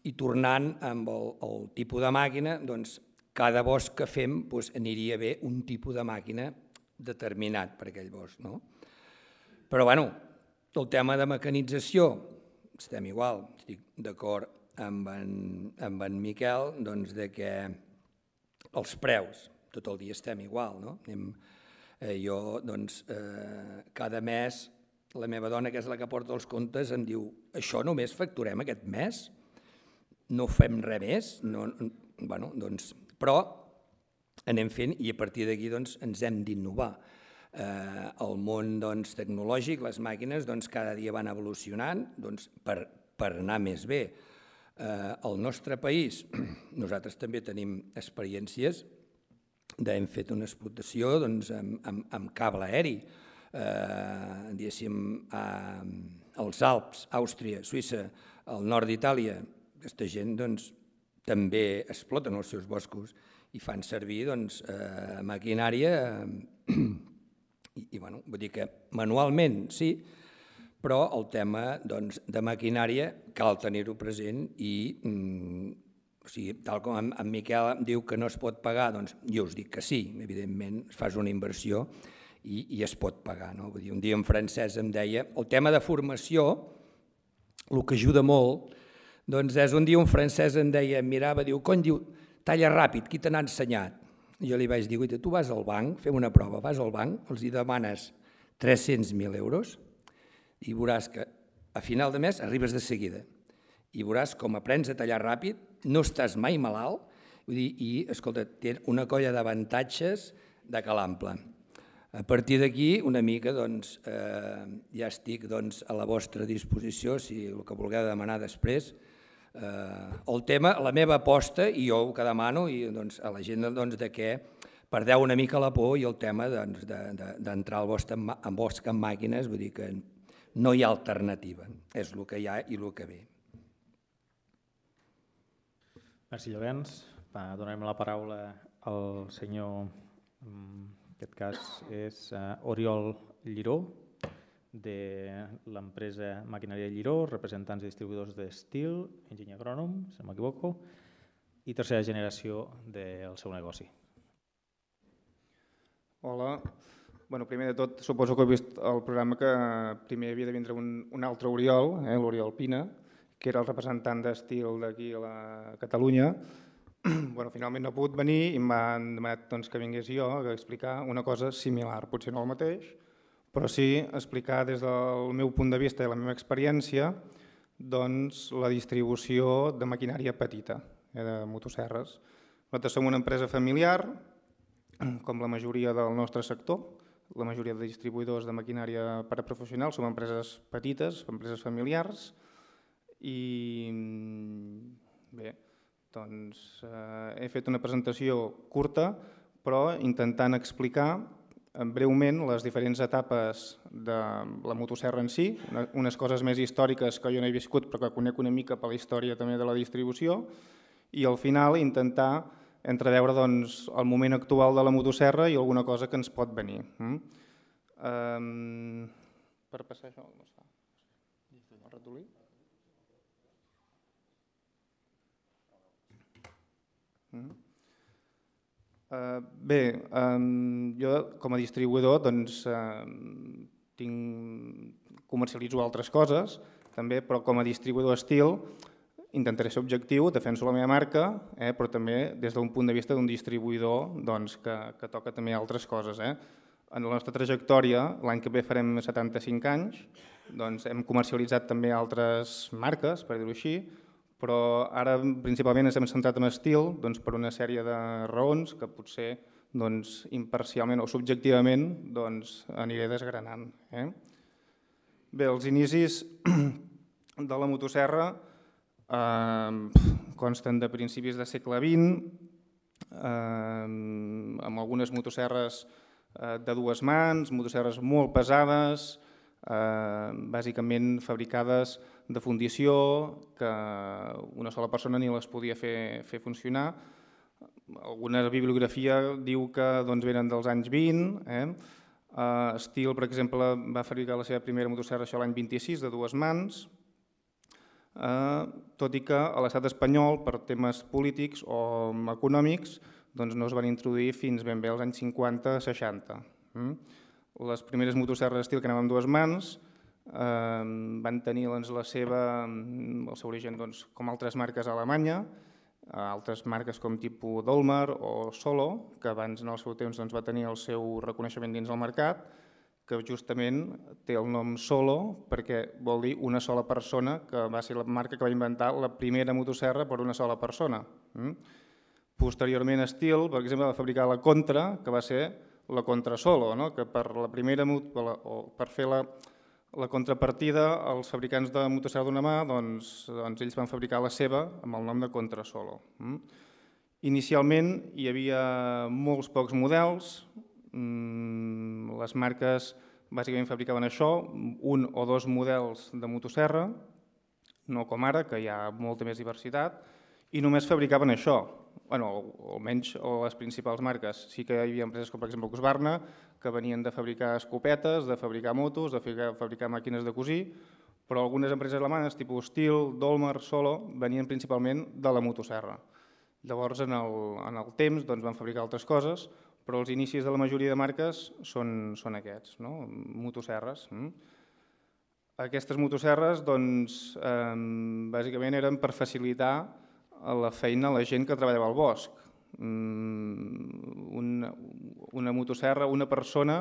i tornant amb el, el tipus de màquina, doncs, cada bosc que fem doncs, aniria bé un tipus de màquina determinat per aquell bosc. No? Però bueno, el tema de mecanització, estem igual, estic d'acord amb, en, amb en Miquel, doncs de que els preus, tot el dia estem igual, no? Anem, eh, jo, doncs, eh, cada mes la meva dona, que és la que porta els comptes, em diu això només facturem aquest mes? No fem res més? No, bueno, doncs, però anem fent i a partir d'aquí doncs, ens hem d'innovar eh, el món doncs, tecnològic, les màquines doncs, cada dia van evolucionant doncs, per, per anar més bé. Eh, el nostre país, nosaltres també tenim experiències d'hem fet una explotació doncs, amb, amb, amb cable aeri, eh, diguéssim, eh, als Alps, Àustria, Suïssa, al nord d'Itàlia, aquesta gent doncs, també exploten els seus boscos i fan servir doncs, eh, maquinària eh, I, i bueno, vull dir que manualment sí, però el tema doncs, de maquinària cal tenir-ho present i mm, o sigui, tal com en, en Miquel em diu que no es pot pagar, doncs jo us dic que sí, evidentment fas una inversió i, i es pot pagar. No? Vull dir, un dia en francès em deia, el tema de formació, el que ajuda molt, doncs és un dia un francès em deia, mirava, diu, cony, diu, talla ràpid, qui te n'ha ensenyat? Jo li vaig dir, tu vas al banc, fem una prova, vas al banc, els hi demanes 300.000 euros i veuràs que a final de mes arribes de seguida i veuràs com aprens a tallar ràpid, no estàs mai malalt vull dir, i, escolta, té una colla d'avantatges de calample. A partir d'aquí, una mica, doncs, eh, ja estic doncs, a la vostra disposició, si el que vulgueu demanar després, Eh, el tema, la meva aposta, i jo el que demano i, doncs, a la gent doncs, de què perdeu una mica la por i el tema d'entrar doncs, de, al bosc amb, en bosc màquines, vull dir que no hi ha alternativa, és el que hi ha i el que ve. Merci, Llorenç. Va, donarem la paraula al senyor, en aquest cas és uh, Oriol Lliró, de l'empresa Maquinària Lliró, representants i distribuïdors d'estil, enginyer agrònom, si no m'equivoco, i tercera generació del seu negoci. Hola. Bueno, primer de tot, suposo que he vist el programa que primer havia de vindre un, un altre Oriol, eh, l'Oriol Pina, que era el representant d'estil d'aquí a la Catalunya. bueno, finalment no ha pogut venir i m'han demanat doncs, que vingués jo a explicar una cosa similar, potser no el mateix, però sí explicar des del meu punt de vista i la meva experiència doncs, la distribució de maquinària petita, eh, de motosserres. Nosaltres som una empresa familiar, com la majoria del nostre sector, la majoria de distribuïdors de maquinària per a professionals són empreses petites, empreses familiars, i bé, doncs eh, he fet una presentació curta, però intentant explicar Eh, breument les diferents etapes de la motosserra en si, unes coses més històriques que jo no he viscut però que conec una mica per la història també de la distribució i al final intentar entreveure doncs, el moment actual de la motosserra i alguna cosa que ens pot venir. Mm? Um, per passar això, no està? El ratolí? Mm? Hm? Eh, bé, um, jo com a distribuïdor doncs, uh, tinc, comercialitzo altres coses, també, però com a distribuïdor estil intentaré ser objectiu, defenso la meva marca, eh, però també des d'un punt de vista d'un distribuïdor doncs, que, que toca també altres coses. Eh. En la nostra trajectòria, l'any que ve farem 75 anys, doncs hem comercialitzat també altres marques, per dir-ho així, però ara principalment ens hem centrat en estil doncs, per una sèrie de raons que potser doncs, imparcialment o subjectivament doncs, aniré desgranant. Eh? Bé, els inicis de la motosserra eh, consten de principis de segle XX, eh, amb algunes motosserres eh, de dues mans, motosserres molt pesades, eh, bàsicament fabricades de fundició que una sola persona ni les podia fer, fer funcionar. Alguna bibliografia diu que doncs, venen dels anys 20. Eh? Uh, eh, Steel, per exemple, va fabricar la seva primera motosserra això l'any 26, de dues mans. Uh, tot i que a l'estat espanyol, per temes polítics o econòmics, doncs no es van introduir fins ben bé als anys 50-60. Mm? Les primeres motosserres d'estil que anaven amb dues mans van tenir doncs, la seva, mm, el seu origen doncs, com altres marques a Alemanya, eh, altres marques com tipus Dolmar o Solo, que abans en el seu temps doncs, va tenir el seu reconeixement dins el mercat, que justament té el nom Solo perquè vol dir una sola persona, que va ser la marca que va inventar la primera motosserra per una sola persona. Mm? Posteriorment Steel, per exemple, va fabricar la Contra, que va ser la Contra Solo, no? que per la primera per, la, o per fer la, la contrapartida, els fabricants de motosserra d'una mà, doncs, doncs ells van fabricar la seva amb el nom de Contrasolo. Mm? Inicialment hi havia molts pocs models, mm, les marques bàsicament fabricaven això, un o dos models de motosserra, no com ara, que hi ha molta més diversitat, i només fabricaven això, bueno, almenys o les principals marques. Sí que hi havia empreses com per exemple Cusbarna, que venien de fabricar escopetes, de fabricar motos, de fabricar, fabricar màquines de cosir, però algunes empreses alemanes, tipus Stihl, Dolmer, Solo, venien principalment de la motoserra. Llavors, en el, en el temps, doncs, van fabricar altres coses, però els inicis de la majoria de marques són, són aquests, no? motoserres. Hm? Aquestes motosserres, doncs, eh, bàsicament eren per facilitar a la feina la gent que treballava al bosc. Mm, una, una motosserra, una persona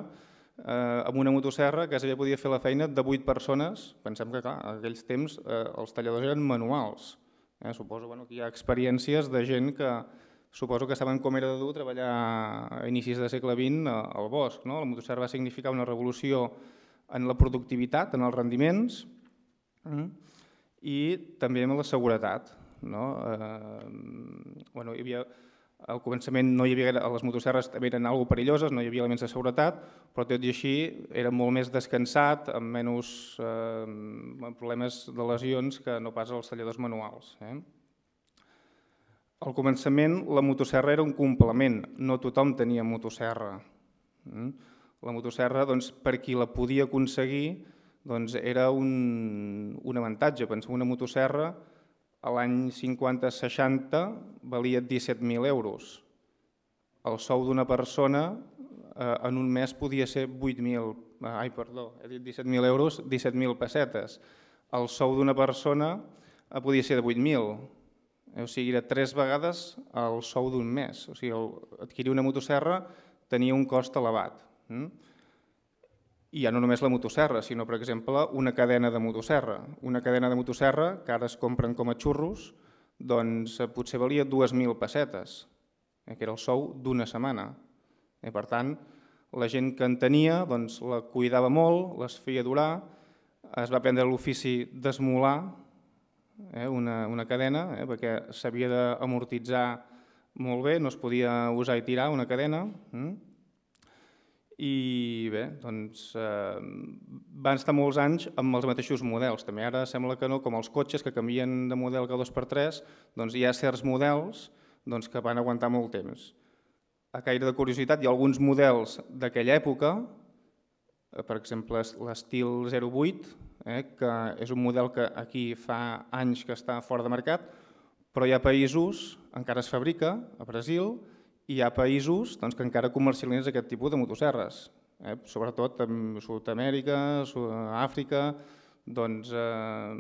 eh, amb una motosserra que ja podia fer la feina de vuit persones. Pensem que, clar, en aquells temps eh, els talladors eren manuals. Eh? Suposo bueno, que hi ha experiències de gent que suposo que saben com era de dur treballar a inicis del segle XX al bosc. No? La motosserra va significar una revolució en la productivitat, en els rendiments mm, i també en la seguretat. No? Eh, bueno, hi havia, al començament no hi havia, les motosserres també eren algo perilloses, no hi havia elements de seguretat, però tot i així era molt més descansat, amb menys eh, problemes de lesions que no pas els talladors manuals. Eh? Al començament la motosserra era un complement, no tothom tenia motosserra. Mm? La motosserra, doncs, per qui la podia aconseguir, doncs, era un, un avantatge. Pensem una motosserra, a l'any 50-60 valia 17.000 euros. El sou d'una persona eh, en un mes podia ser 8.000, eh, ai, perdó, he dit 17.000 euros, 17.000 pessetes. El sou d'una persona eh, podia ser de 8.000, o sigui, era tres vegades el sou d'un mes. O sigui, adquirir una motosserra tenia un cost elevat. Mm? i ja no només la motoserra, sinó, per exemple, una cadena de motoserra. Una cadena de motoserra, que ara es compren com a xurros, doncs eh, potser valia 2.000 pessetes, eh, que era el sou d'una setmana. Eh, per tant, la gent que en tenia doncs, la cuidava molt, les feia durar, es va prendre l'ofici d'esmolar eh, una, una cadena, eh, perquè s'havia d'amortitzar molt bé, no es podia usar i tirar una cadena, eh? i bé, doncs, eh, van estar molts anys amb els mateixos models. També ara sembla que no, com els cotxes que canvien de model cada 2x3, doncs hi ha certs models doncs, que van aguantar molt temps. A caire de curiositat, hi ha alguns models d'aquella època, eh, per exemple l'estil 08, eh, que és un model que aquí fa anys que està fora de mercat, però hi ha països, encara es fabrica, a Brasil, i hi ha països doncs, que encara comercialitzen aquest tipus de motosserres, eh? sobretot en Sud-amèrica, Sud Àfrica, doncs, eh,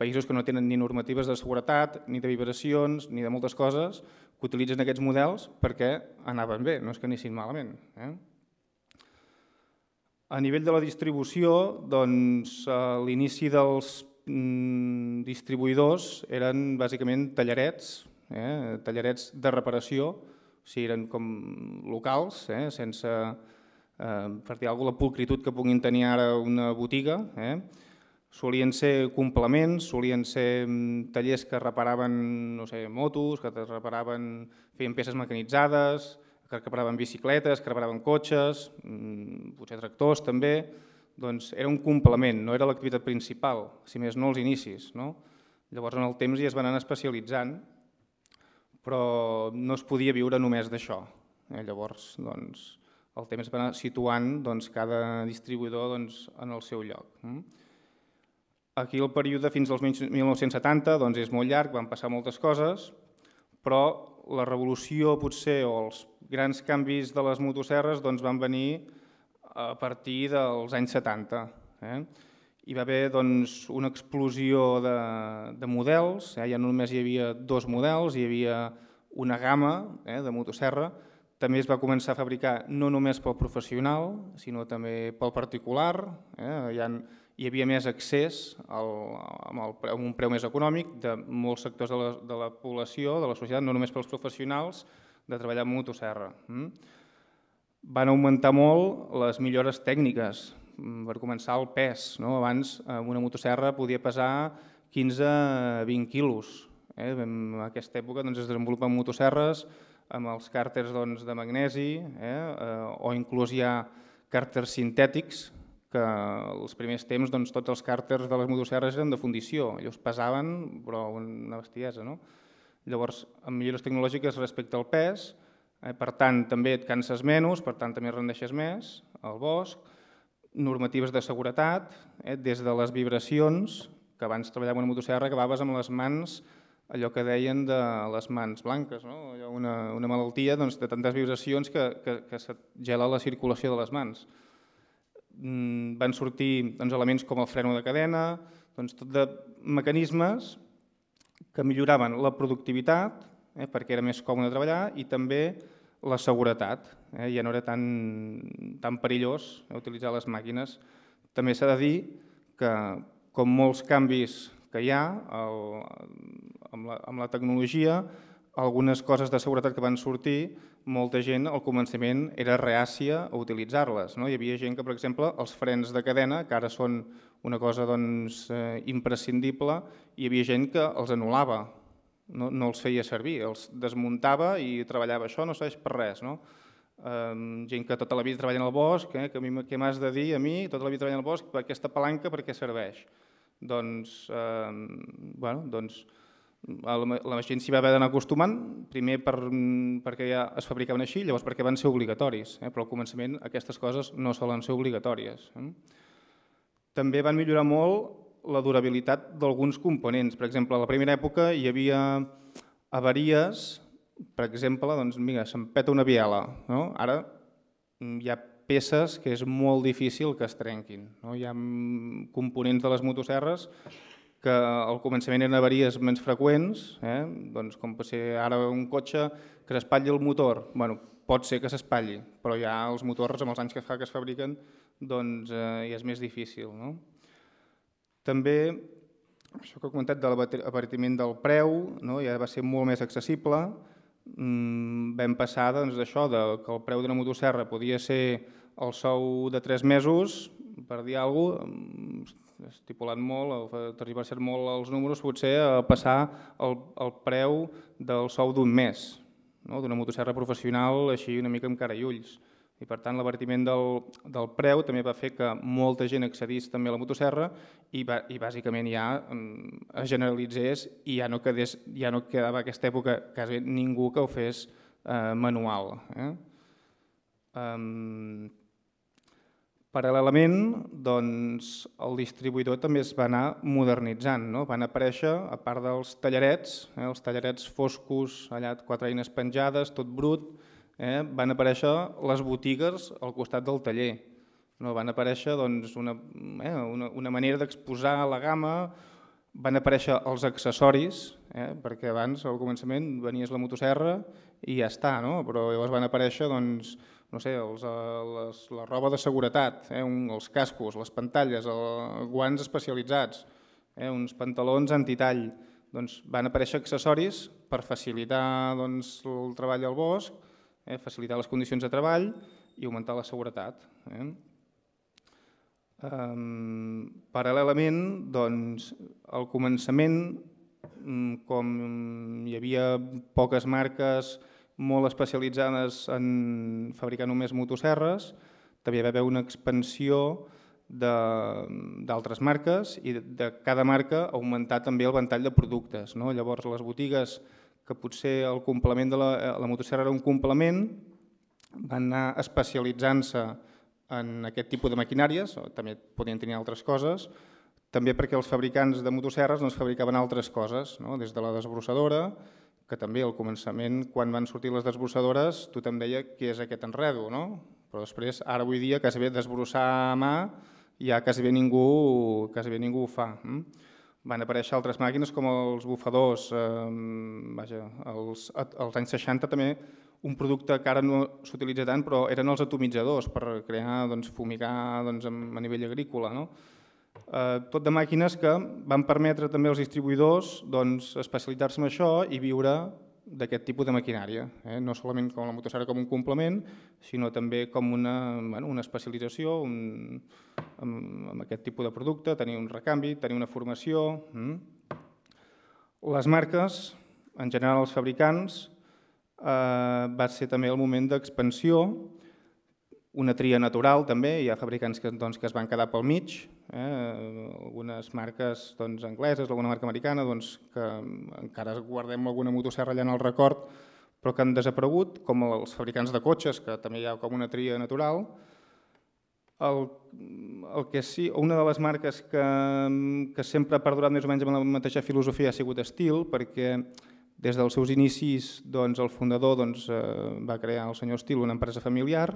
països que no tenen ni normatives de seguretat, ni de vibracions, ni de moltes coses, que utilitzen aquests models perquè anaven bé, no és que anessin malament. Eh? A nivell de la distribució, doncs, a l'inici dels mm, distribuïdors eren bàsicament tallarets, eh, tallarets de reparació, o sigui, eren com locals, eh? sense, eh, per dir alguna la pulcritud que puguin tenir ara una botiga. Eh? Solien ser complements, solien ser mm, tallers que reparaven no sé, motos, que reparaven, feien peces mecanitzades, que reparaven bicicletes, que reparaven cotxes, mm, potser tractors també, doncs era un complement, no era l'activitat principal, si més no els inicis. No? Llavors en el temps ja es van anar especialitzant però no es podia viure només d'això. Eh? Llavors, doncs, el temps va anar situant doncs, cada distribuïdor doncs, en el seu lloc. Mm? Aquí el període fins als 1970 doncs, és molt llarg, van passar moltes coses, però la revolució potser o els grans canvis de les motoserres doncs, van venir a partir dels anys 70. Eh? hi va haver doncs, una explosió de, de models, eh? ja no només hi havia dos models, hi havia una gamma eh, de motosserra, també es va començar a fabricar no només pel professional, sinó també pel particular. Eh? Hi, ha, hi havia més accés al, amb, el, amb un preu més econòmic de molts sectors de la, de la població, de la societat, no només pels professionals, de treballar amb motosserra. Mm? Van augmentar molt les millores tècniques per començar, el pes. No? Abans amb una motosserra podia pesar 15-20 quilos. Eh? En aquesta època doncs, es desenvolupen motosserres amb els càrters doncs, de magnesi eh? eh? o inclús hi ha càrters sintètics que els primers temps doncs, tots els càrters de les motosserres eren de fundició, llavors pesaven, però una bestiesa. No? Llavors, amb millores tecnològiques respecte al pes, eh, per tant també et canses menys, per tant també rendeixes més al bosc, normatives de seguretat, eh, des de les vibracions, que abans treballava una motosserra, acabaves amb les mans allò que deien de les mans blanques, no? allò una, una malaltia doncs, de tantes vibracions que, que, que se't gela la circulació de les mans. Mm, van sortir doncs, elements com el freno de cadena, doncs, tot de mecanismes que milloraven la productivitat, eh, perquè era més còmode treballar, i també la seguretat, eh? ja no era tan, tan perillós utilitzar les màquines. També s'ha de dir que, com molts canvis que hi ha el, amb, la, amb la tecnologia, algunes coses de seguretat que van sortir, molta gent al començament era reàcia a utilitzar-les. No? Hi havia gent que, per exemple, els frens de cadena, que ara són una cosa doncs, eh, imprescindible, hi havia gent que els anul·lava no, no els feia servir, els desmuntava i treballava això, no serveix per res. No? Um, gent que tota la vida treballa en el bosc, eh, que què m'has de dir a mi, tota la vida treballa en el bosc, per aquesta palanca per què serveix? Doncs, eh, bueno, doncs la, la gent s'hi va haver d'anar acostumant, primer per, mm, perquè ja es fabricaven així, llavors perquè van ser obligatoris, eh, però al començament aquestes coses no solen ser obligatòries. Eh? També van millorar molt la durabilitat d'alguns components. Per exemple, a la primera època hi havia avaries, per exemple, doncs, mira, se'n peta una biela. No? Ara mm, hi ha peces que és molt difícil que es trenquin. No? Hi ha mm, components de les motosserres que al començament eren avaries menys freqüents, eh? doncs com pot ser ara un cotxe que s'espatlli el motor, bueno, pot ser que s'espatlli, però ja els motors amb els anys que fa que es fabriquen doncs, eh, ja és més difícil. No? També, això que he comentat de l'abaratiment del preu, no? ja va ser molt més accessible, mm, vam passar d'això, doncs, de, que el preu d'una motosserra podia ser el sou de 3 mesos, per dir alguna cosa, mm, estipulant molt, ser molt els números, potser a passar el, el preu del sou d'un mes, no? d'una motosserra professional així una mica amb cara i ulls. I per tant l'avertiment del, del preu també va fer que molta gent accedís també a la motosserra i, va, i bàsicament ja mm, es generalitzés i ja no, quedés, ja no quedava aquesta època quasi ningú que ho fes eh, manual. Eh? Um, paral·lelament, doncs, el distribuïdor també es va anar modernitzant. No? Van aparèixer, a part dels tallarets, eh, els tallarets foscos, allà quatre eines penjades, tot brut, eh, van aparèixer les botigues al costat del taller. No? Van aparèixer doncs, una, eh, una, una manera d'exposar la gamma, van aparèixer els accessoris, eh, perquè abans, al començament, venies la motoserra i ja està, no? però llavors van aparèixer doncs, no sé, els, eh, les, la roba de seguretat, eh, un, els cascos, les pantalles, el, guants especialitzats, eh, uns pantalons antitall. Doncs van aparèixer accessoris per facilitar doncs, el treball al bosc eh, facilitar les condicions de treball i augmentar la seguretat. Eh. Um, paral·lelament, doncs, al començament, mm, com hi havia poques marques molt especialitzades en fabricar només motosserres, també va haver una expansió d'altres marques i de cada marca augmentar també el ventall de productes. No? Llavors les botigues que potser el complement de la, eh, la motosserra era un complement, van anar especialitzant-se en aquest tipus de maquinàries, o també podien tenir altres coses, també perquè els fabricants de motosserres doncs, fabricaven altres coses, no? des de la desbrossadora, que també al començament, quan van sortir les desbrossadores, tu tothom deia què és aquest enredo, no? però després, ara avui dia, quasi bé desbrossar a mà, ja quasi bé ningú, quasi bé ningú ho fa. Mm? Van aparèixer altres màquines com els bufadors, eh, vaja, els, als anys 60 també un producte que ara no s'utilitza tant, però eren els atomitzadors per crear, doncs, fumigar doncs, a nivell agrícola. No? Eh, tot de màquines que van permetre també als distribuïdors doncs, especialitzar-se en això i viure d'aquest tipus de maquinària, eh? no solament com la motosserra com un complement, sinó també com una, bueno, una especialització un, amb, amb aquest tipus de producte, tenir un recanvi, tenir una formació. Mm. Les marques, en general els fabricants, eh, va ser també el moment d'expansió una tria natural també, hi ha fabricants que, doncs, que es van quedar pel mig, eh? algunes marques doncs, angleses, alguna marca americana, doncs, que encara guardem alguna motosserra allà en el record, però que han desaparegut, com els fabricants de cotxes, que també hi ha com una tria natural. El, el que sí, una de les marques que, que sempre ha perdurat més o menys amb la mateixa filosofia ha sigut Estil, perquè des dels seus inicis doncs, el fundador doncs, eh, va crear el senyor Estil una empresa familiar,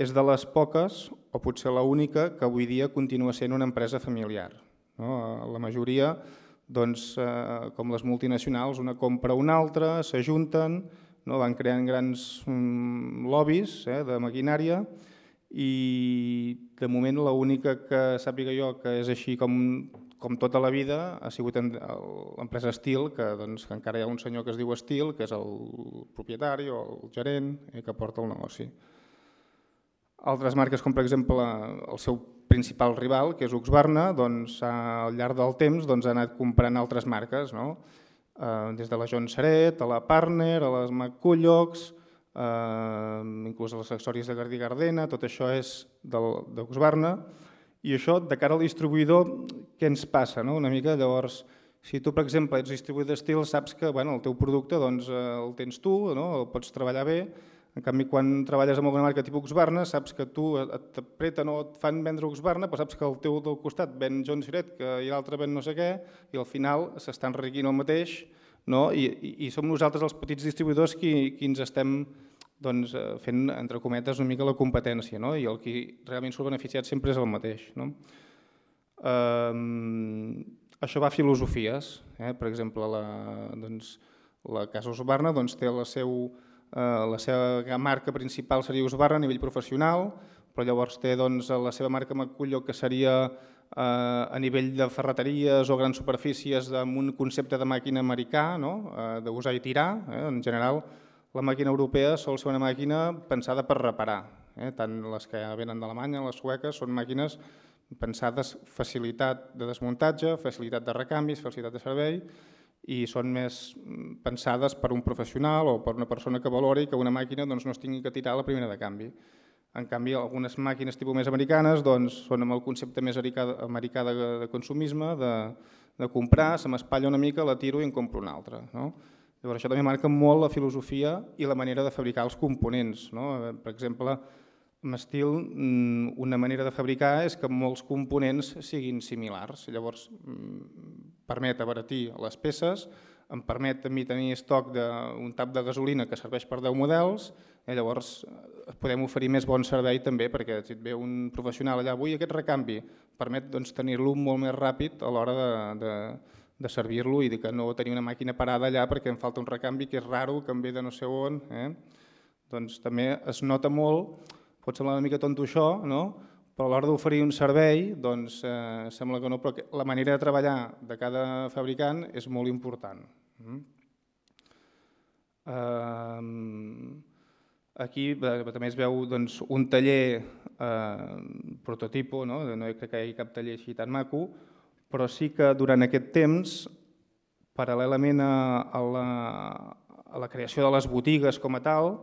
és de les poques, o potser la única, que avui dia continua sent una empresa familiar. No? La majoria, doncs, eh, com les multinacionals, una compra una altra, s'ajunten, no? van creant grans mm, lobbies eh, de maquinària i de moment l'única que sàpiga jo que és així com, com tota la vida ha sigut l'empresa Estil, que, doncs, que encara hi ha un senyor que es diu Estil, que és el propietari o el gerent eh, que porta el negoci. Altres marques com per exemple el seu principal rival, que és Uxbarna, doncs, al llarg del temps doncs, ha anat comprant altres marques, no? eh, des de la John Saret, a la Partner, a les McCullox, eh, inclús a les accessoris de Gardí Gardena, tot això és d'Uxbarna. I això, de cara al distribuïdor, què ens passa? No? Una mica, llavors, si tu, per exemple, ets distribuïdor d'estil, saps que bueno, el teu producte doncs, eh, el tens tu, no? el pots treballar bé, en canvi, quan treballes amb alguna marca tipus Oxbarna, saps que tu et preten o et fan vendre Oxbarna, però saps que el teu del costat ven John Siret que i l'altre ven no sé què, i al final s'estan enriquint el mateix, no? I, i, i som nosaltres els petits distribuïdors qui, qui ens estem doncs, eh, fent, entre cometes, una mica la competència, no? i el qui realment surt beneficiat sempre és el mateix. No? Um, això va a filosofies, eh? per exemple, la, doncs, la Casa Osbarna doncs, té la seu Eh, la seva marca principal seria Usbarra a nivell professional, però llavors té doncs, la seva marca Macullo, que seria eh, a nivell de ferreteries o grans superfícies amb un concepte de màquina americà, no? Eh, d'usar i tirar. Eh? En general, la màquina europea sol ser una màquina pensada per reparar. Eh? Tant les que venen d'Alemanya, les sueques, són màquines pensades facilitat de desmuntatge, facilitat de recanvis, facilitat de servei, i són més mm, pensades per un professional o per una persona que valori que una màquina doncs, no es tingui que tirar a la primera de canvi. En canvi, algunes màquines tipus més americanes doncs, són amb el concepte més americà de, de consumisme, de, de comprar, se m'espatlla una mica, la tiro i en compro una altra. No? Llavors això també marca molt la filosofia i la manera de fabricar els components. No? Eh, per exemple, amb estil, mm, una manera de fabricar és que molts components siguin similars. Llavors, mm, permet abaratir les peces, em permet a mi tenir estoc d'un tap de gasolina que serveix per 10 models, i eh, llavors eh, podem oferir més bon servei també perquè si et ve un professional allà avui aquest recanvi permet doncs, tenir-lo molt més ràpid a l'hora de, de, de servir-lo i de que no tenir una màquina parada allà perquè em falta un recanvi que és raro, que em ve de no sé on. Eh? Doncs també es nota molt, pot semblar una mica tonto això, no? però a l'hora d'oferir un servei doncs, eh, sembla que no, però la manera de treballar de cada fabricant és molt important. Mm. Eh, aquí eh, també es veu doncs, un taller eh, prototipo, no? no crec que hi hagi cap taller així tan maco, però sí que durant aquest temps, paral·lelament a, a, la, a la creació de les botigues com a tal,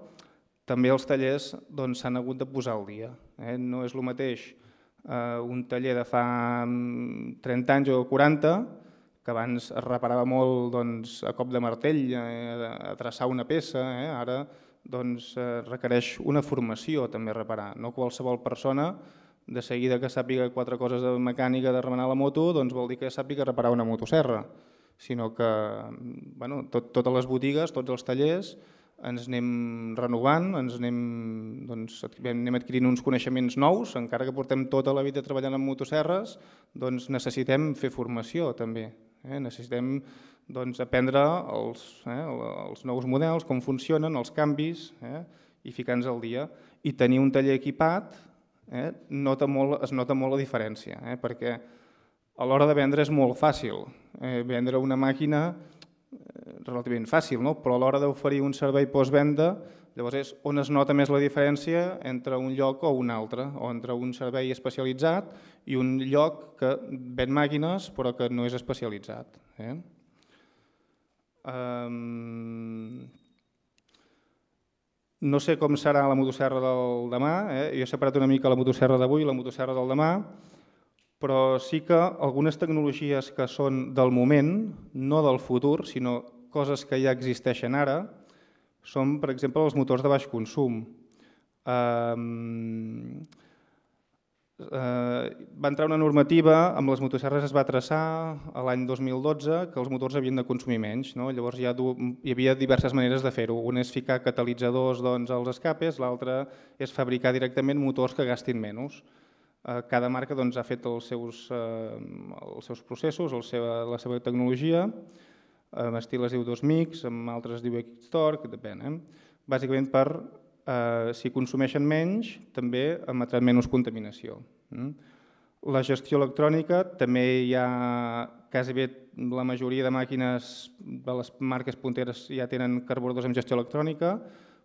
també els tallers doncs, s'han doncs, hagut de posar al dia. Eh? No és el mateix eh, un taller de fa 30 mm, anys o 40, que abans es reparava molt doncs, a cop de martell, eh, a traçar una peça, eh? ara doncs, eh, requereix una formació també reparar. No qualsevol persona de seguida que sàpiga quatre coses de mecànica de remenar la moto, doncs vol dir que sàpiga reparar una motoserra, sinó que mm, bueno, tot, totes les botigues, tots els tallers, ens anem renovant, ens anem, doncs, anem adquirint uns coneixements nous, encara que portem tota la vida treballant amb motosserres, doncs necessitem fer formació també. Eh? Necessitem doncs, aprendre els, eh, els nous models, com funcionen, els canvis, eh? i ficar-nos al dia. I tenir un taller equipat eh? nota molt, es nota molt la diferència, eh? perquè a l'hora de vendre és molt fàcil. Eh? Vendre una màquina Eh, relativament fàcil, no? però a l'hora d'oferir un servei postvenda, llavors és on es nota més la diferència entre un lloc o un altre, o entre un servei especialitzat i un lloc que ven màquines però que no és especialitzat. Eh? Um... No sé com serà la motosserra del demà, eh? jo he separat una mica la motosserra d'avui i la motosserra del demà, però sí que algunes tecnologies que són del moment, no del futur, sinó coses que ja existeixen ara, són, per exemple, els motors de baix consum. Ehm, eh, va entrar una normativa, amb les motosserres es va traçar a l'any 2012 que els motors havien de consumir menys. No? Llavors ja hi havia diverses maneres de fer-ho. Una és ficar catalitzadors doncs, als escapes, l'altra és fabricar directament motors que gastin menys. Eh, cada marca doncs, ha fet els seus, eh, els seus processos, el seva, la seva tecnologia, amb estil es diu 2MIX, amb altres es diu que depèn. Eh? Bàsicament per, eh, si consumeixen menys, també emetran menys contaminació. Mm? La gestió electrònica, també hi ha quasi bé la majoria de màquines de les marques punteres ja tenen carburadors amb gestió electrònica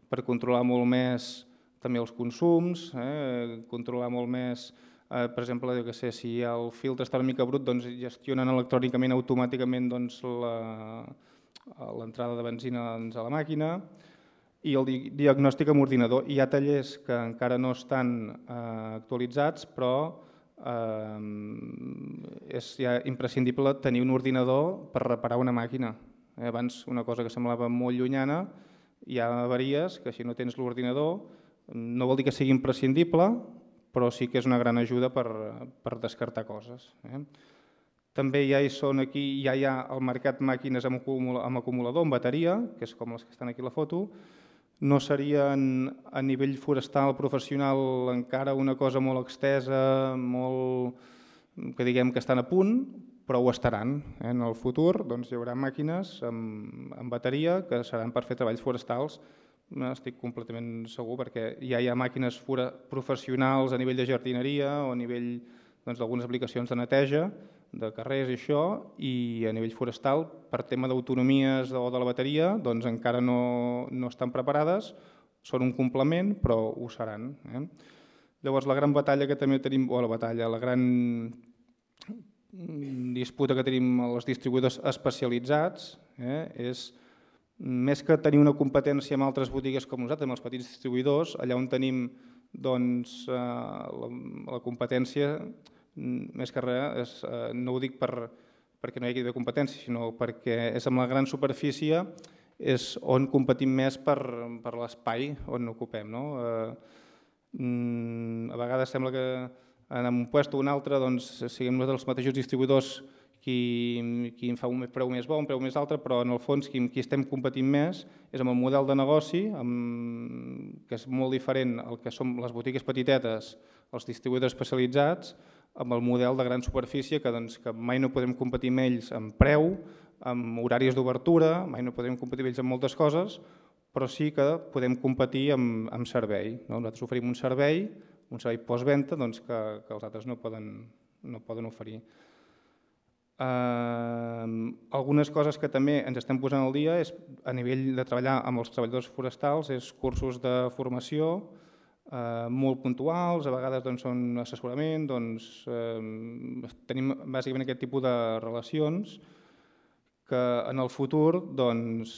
per controlar molt més també els consums, eh, controlar molt més Eh, per exemple, jo que sé, si el filtre està una mica brut, doncs gestionen electrònicament, automàticament doncs, l'entrada de benzina doncs, a la màquina i el diagnòstic amb ordinador. Hi ha tallers que encara no estan eh, actualitzats, però eh, és ja imprescindible tenir un ordinador per reparar una màquina. Eh, abans una cosa que semblava molt llunyana, hi ha avaries que si no tens l'ordinador no vol dir que sigui imprescindible, però sí que és una gran ajuda per, per descartar coses. Eh? També ja hi són aquí, ja hi ha al mercat màquines amb, acumula, amb acumulador, amb bateria, que és com les que estan aquí a la foto. No serien a nivell forestal professional encara una cosa molt extesa, molt, que diguem que estan a punt, però ho estaran. Eh? En el futur doncs, hi haurà màquines amb, amb bateria que seran per fer treballs forestals estic completament segur perquè ja hi ha màquines fora professionals a nivell de jardineria o a nivell doncs, d'algunes doncs, aplicacions de neteja de carrers i això, i a nivell forestal, per tema d'autonomies o de la bateria, doncs encara no, no estan preparades, són un complement, però ho seran. Eh? Llavors, la gran batalla que també tenim, o la batalla, la gran disputa que tenim els distribuïdors especialitzats eh, és més que tenir una competència amb altres botigues com nosaltres, amb els petits distribuïdors, allà on tenim doncs, eh, la, la competència, mm, més que res, és, eh, no ho dic per, perquè no hi hagi de competència, sinó perquè és amb la gran superfície és on competim més per, per l'espai on ocupem. No? Eh, mm, a vegades sembla que en un lloc o un altre doncs, siguem nosaltres els mateixos distribuïdors qui, qui en fa un preu més bo, un preu més altre, però en el fons qui, qui estem competint més és amb el model de negoci, amb, que és molt diferent al que som les botigues petitetes, els distribuïdors especialitzats, amb el model de gran superfície que, doncs, que mai no podem competir amb ells en preu, amb horaris d'obertura, mai no podem competir amb ells en moltes coses, però sí que podem competir amb, amb servei. No? Nosaltres oferim un servei, un servei postventa doncs, que, que els altres no poden, no poden oferir. Eh, algunes coses que també ens estem posant al dia és a nivell de treballar amb els treballadors forestals, és cursos de formació eh, molt puntuals, a vegades doncs, són assessorament, doncs, eh, tenim bàsicament aquest tipus de relacions que en el futur doncs,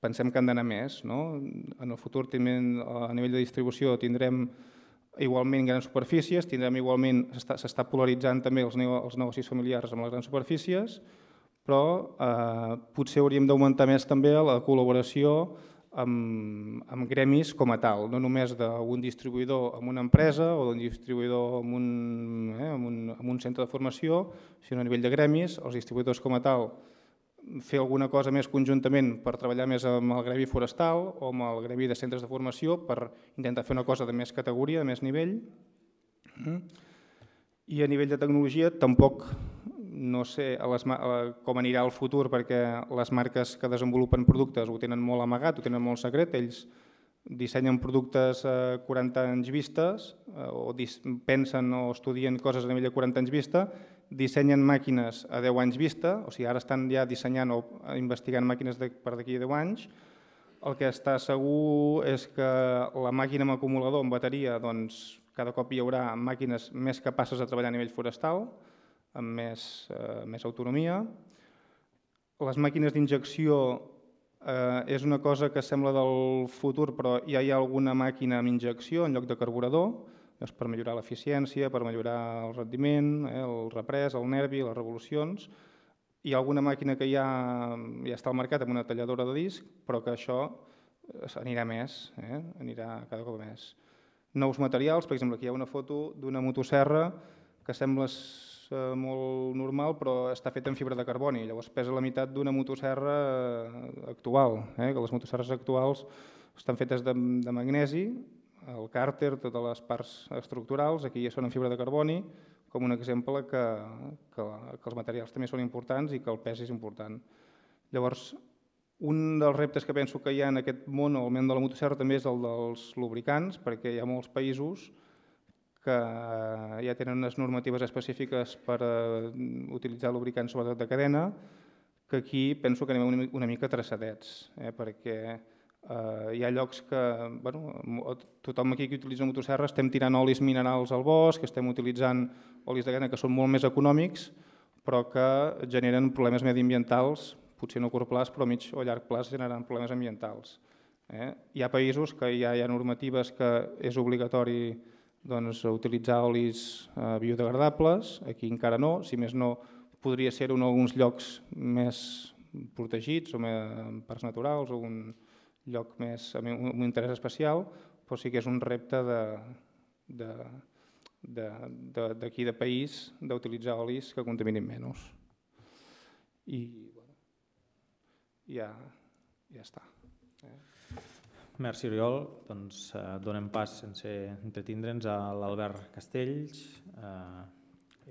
pensem que han d'anar més. No? En el futur a nivell de distribució tindrem igualment grans superfícies, tindrem igualment, s'està polaritzant també els, els negocis familiars amb les grans superfícies, però eh, potser hauríem d'augmentar més també la col·laboració amb, amb gremis com a tal, no només d'un distribuïdor amb una empresa o d'un distribuïdor amb un, eh, amb, un, amb un centre de formació, sinó a nivell de gremis, els distribuïdors com a tal fer alguna cosa més conjuntament per treballar més amb el grevi forestal o amb el grevi de centres de formació per intentar fer una cosa de més categoria, de més nivell. Mm-hmm. I a nivell de tecnologia tampoc no sé a les, a com anirà el futur perquè les marques que desenvolupen productes ho tenen molt amagat, ho tenen molt secret, ells dissenyen productes a 40 anys vistes eh, o pensen o estudien coses a nivell de 40 anys vista dissenyen màquines a 10 anys vista, o sigui, ara estan ja dissenyant o investigant màquines de, per d'aquí a 10 anys, el que està segur és que la màquina amb acumulador, amb bateria, doncs, cada cop hi haurà màquines més capaces de treballar a nivell forestal, amb més, eh, més autonomia. Les màquines d'injecció eh, és una cosa que sembla del futur, però ja hi ha alguna màquina amb injecció en lloc de carburador, doncs, per millorar l'eficiència, per millorar el rendiment, eh, el reprès, el nervi, les revolucions. Hi ha alguna màquina que ja, ja està al mercat amb una talladora de disc, però que això eh, anirà més, eh, anirà cada cop més. Nous materials, per exemple, aquí hi ha una foto d'una motoserra que sembla eh, molt normal, però està fet en fibra de carboni, llavors pesa la meitat d'una motoserra eh, actual, eh, que les motoserres actuals estan fetes de, de magnesi el càrter, totes les parts estructurals, aquí ja són en fibra de carboni, com un exemple que, que, que els materials també són importants i que el pes és important. Llavors, un dels reptes que penso que hi ha en aquest món, o almenys de la motosserra, també és el dels lubricants, perquè hi ha molts països que ja tenen unes normatives específiques per eh, utilitzar lubricants, sobretot de cadena, que aquí penso que anem una mica traçadets, eh, perquè Uh, hi ha llocs que bueno, tothom aquí que utilitza motosserra estem tirant olis minerals al bosc, estem utilitzant olis de gana que són molt més econòmics, però que generen problemes mediambientals, potser no a curt plaç, però a mig o a llarg plaç generen problemes ambientals. Eh? Hi ha països que hi ha, hi ha normatives que és obligatori doncs, utilitzar olis eh, biodegradables, aquí encara no, si més no podria ser en alguns llocs més protegits o més, parcs naturals o un, lloc més, a mi un interès especial, però sí que és un repte d'aquí de país d'utilitzar olis que contaminin menys. I bueno, ja, ja està. Eh? Merci, Oriol. Doncs, eh, donem pas, sense entretindre'ns, a l'Albert Castells. Eh,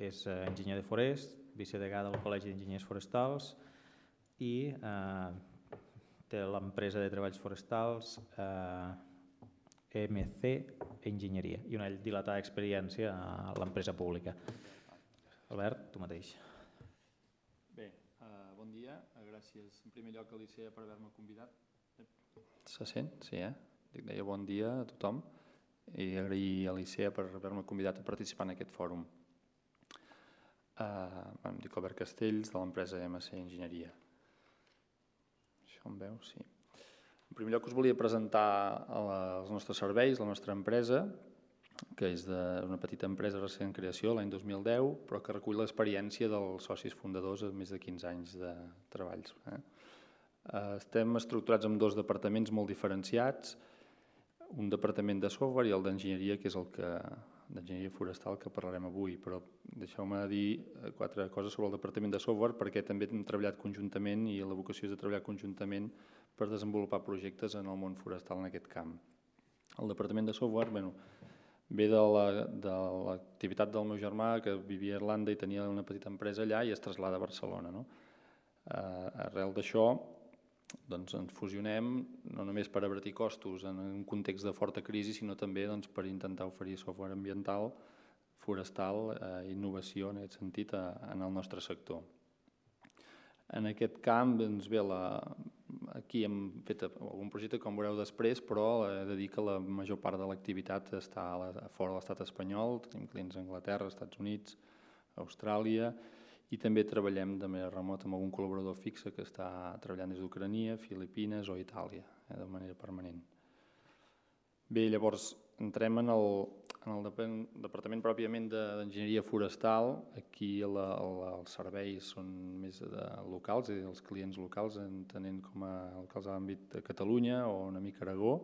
és eh, enginyer de forest, vicedegà del Col·legi d'Enginyers Forestals i eh, de l'empresa de treballs forestals eh, e MC Enginyeria i una dilatada experiència a l'empresa pública. Albert, tu mateix. Bé, eh, bon dia. Eh, gràcies en primer lloc a l'ICEA per haver-me convidat. Se sent? Sí, eh? Dic, deia bon dia a tothom i agrair a l'ICEA per haver-me convidat a participar en aquest fòrum. Eh, em dic Albert Castells, de l'empresa e MC Enginyeria. Això em veu, sí. En primer lloc us volia presentar els nostres serveis, la nostra empresa, que és de, una petita empresa recent creació l'any 2010, però que recull l'experiència dels socis fundadors amb més de 15 anys de treballs. Eh? Estem estructurats en dos departaments molt diferenciats, un departament de software i el d'enginyeria, que és el que d'enginyeria forestal que parlarem avui, però deixeu-me dir eh, quatre coses sobre el Departament de Software perquè també hem treballat conjuntament i la vocació és de treballar conjuntament per desenvolupar projectes en el món forestal en aquest camp. El Departament de Software bueno, ve de l'activitat la, de del meu germà que vivia a Irlanda i tenia una petita empresa allà i es traslada a Barcelona. No? Eh, arrel d'això, doncs ens fusionem no només per abratir costos en un context de forta crisi, sinó també doncs, per intentar oferir software ambiental, forestal, eh, innovació en aquest sentit a, eh, en el nostre sector. En aquest camp, doncs, bé, la, aquí hem fet algun projecte, com veureu després, però he eh, de dir que la major part de l'activitat està a la, a fora de l'estat espanyol, tenim clients a Anglaterra, Estats Units, Austràlia, i també treballem de manera remota amb algun col·laborador fixe que està treballant des d'Ucrania, Filipines o Itàlia, eh, de manera permanent. Bé, llavors entrem en el, en el departament pròpiament d'enginyeria forestal. Aquí la, la, els serveis són més de locals, és dir, els clients locals, entenent com a locals a l'àmbit de Catalunya o una mica Aragó,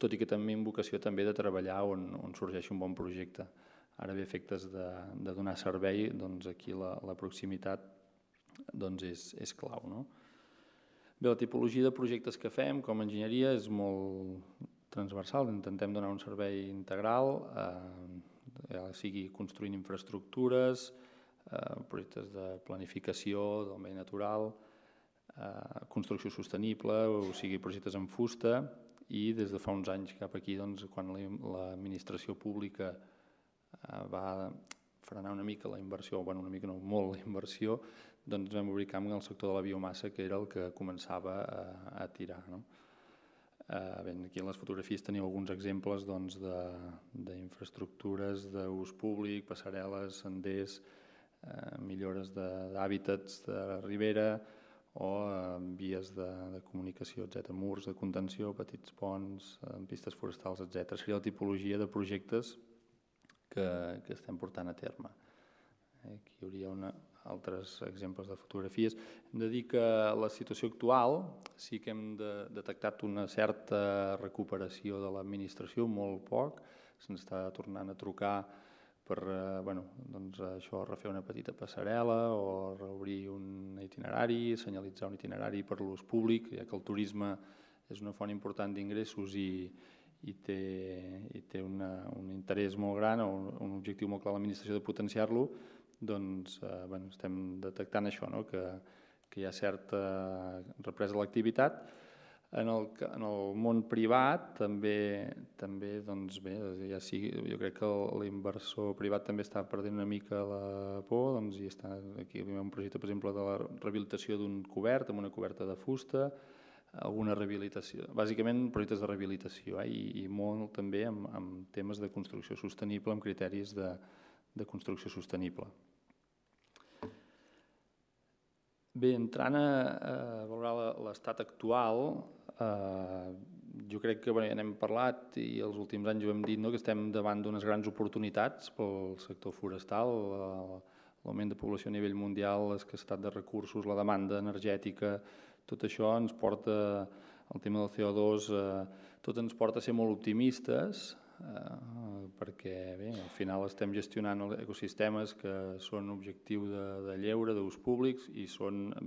tot i que també en vocació també de treballar on, on sorgeix un bon projecte. Ara bé, efectes de, de donar servei, doncs aquí la, la proximitat doncs és, és clau. No? Bé, la tipologia de projectes que fem com a enginyeria és molt transversal, intentem donar un servei integral, eh, ja sigui construint infraestructures, eh, projectes de planificació del medi natural, eh, construcció sostenible, o sigui projectes en fusta, i des de fa uns anys cap aquí, doncs, quan l'administració pública Eh, va frenar una mica la inversió, bueno, una mica no, molt la inversió, doncs vam obrir camp en el sector de la biomassa, que era el que començava a, eh, a tirar. No? Eh, bé, aquí en les fotografies teniu alguns exemples doncs, d'infraestructures doncs, d'ús públic, passarel·les, senders, eh, millores d'hàbitats de, de ribera o eh, vies de, de comunicació, etc, murs de contenció, petits ponts, eh, pistes forestals, etc. Seria la tipologia de projectes que, que estem portant a terme. Eh, aquí hi hauria una, altres exemples de fotografies. Hem de dir que la situació actual sí que hem de, detectat una certa recuperació de l'administració, molt poc, se'ns està tornant a trucar per eh, bueno, doncs això, refer una petita passarel·la o reobrir un itinerari, senyalitzar un itinerari per l'ús públic, ja que el turisme és una font important d'ingressos i, i té, i té una, un interès molt gran o un, un objectiu molt clar a l'administració de potenciar-lo, doncs eh, bueno, estem detectant això, no? que, que hi ha certa represa de l'activitat. En, el, en el món privat també, també doncs bé, ja sigui, jo crec que l'inversor privat també està perdent una mica la por doncs, i està aquí hi ha un projecte per exemple de la rehabilitació d'un cobert amb una coberta de fusta alguna rehabilitació, bàsicament projectes de rehabilitació eh? I, i molt també amb, amb temes de construcció sostenible, amb criteris de, de construcció sostenible. Bé, entrant a, a valorar l'estat actual, eh, jo crec que ja n'hem parlat i els últims anys ho hem dit, no? que estem davant d'unes grans oportunitats pel sector forestal, l'augment de població a nivell mundial, l'escassetat de recursos, la demanda energètica, tot això ens porta, el tema del CO2, eh, tot ens porta a ser molt optimistes, eh, perquè bé, al final estem gestionant ecosistemes que són objectiu de, de lleure, d'ús públics, i són eh,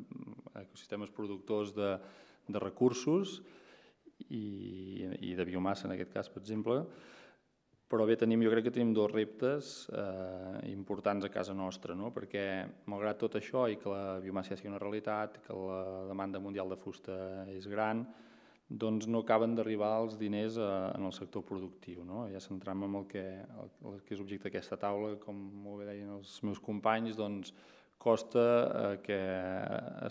ecosistemes productors de, de recursos i, i de biomassa, en aquest cas, per exemple, però bé, tenim, jo crec que tenim dos reptes eh, importants a casa nostra, no? perquè malgrat tot això i que la biomassa sigui una realitat, que la demanda mundial de fusta és gran, doncs no acaben d'arribar els diners a, eh, en el sector productiu. No? Ja centrant en el que, el, el que és objecte d'aquesta taula, com molt bé deien els meus companys, doncs costa eh, que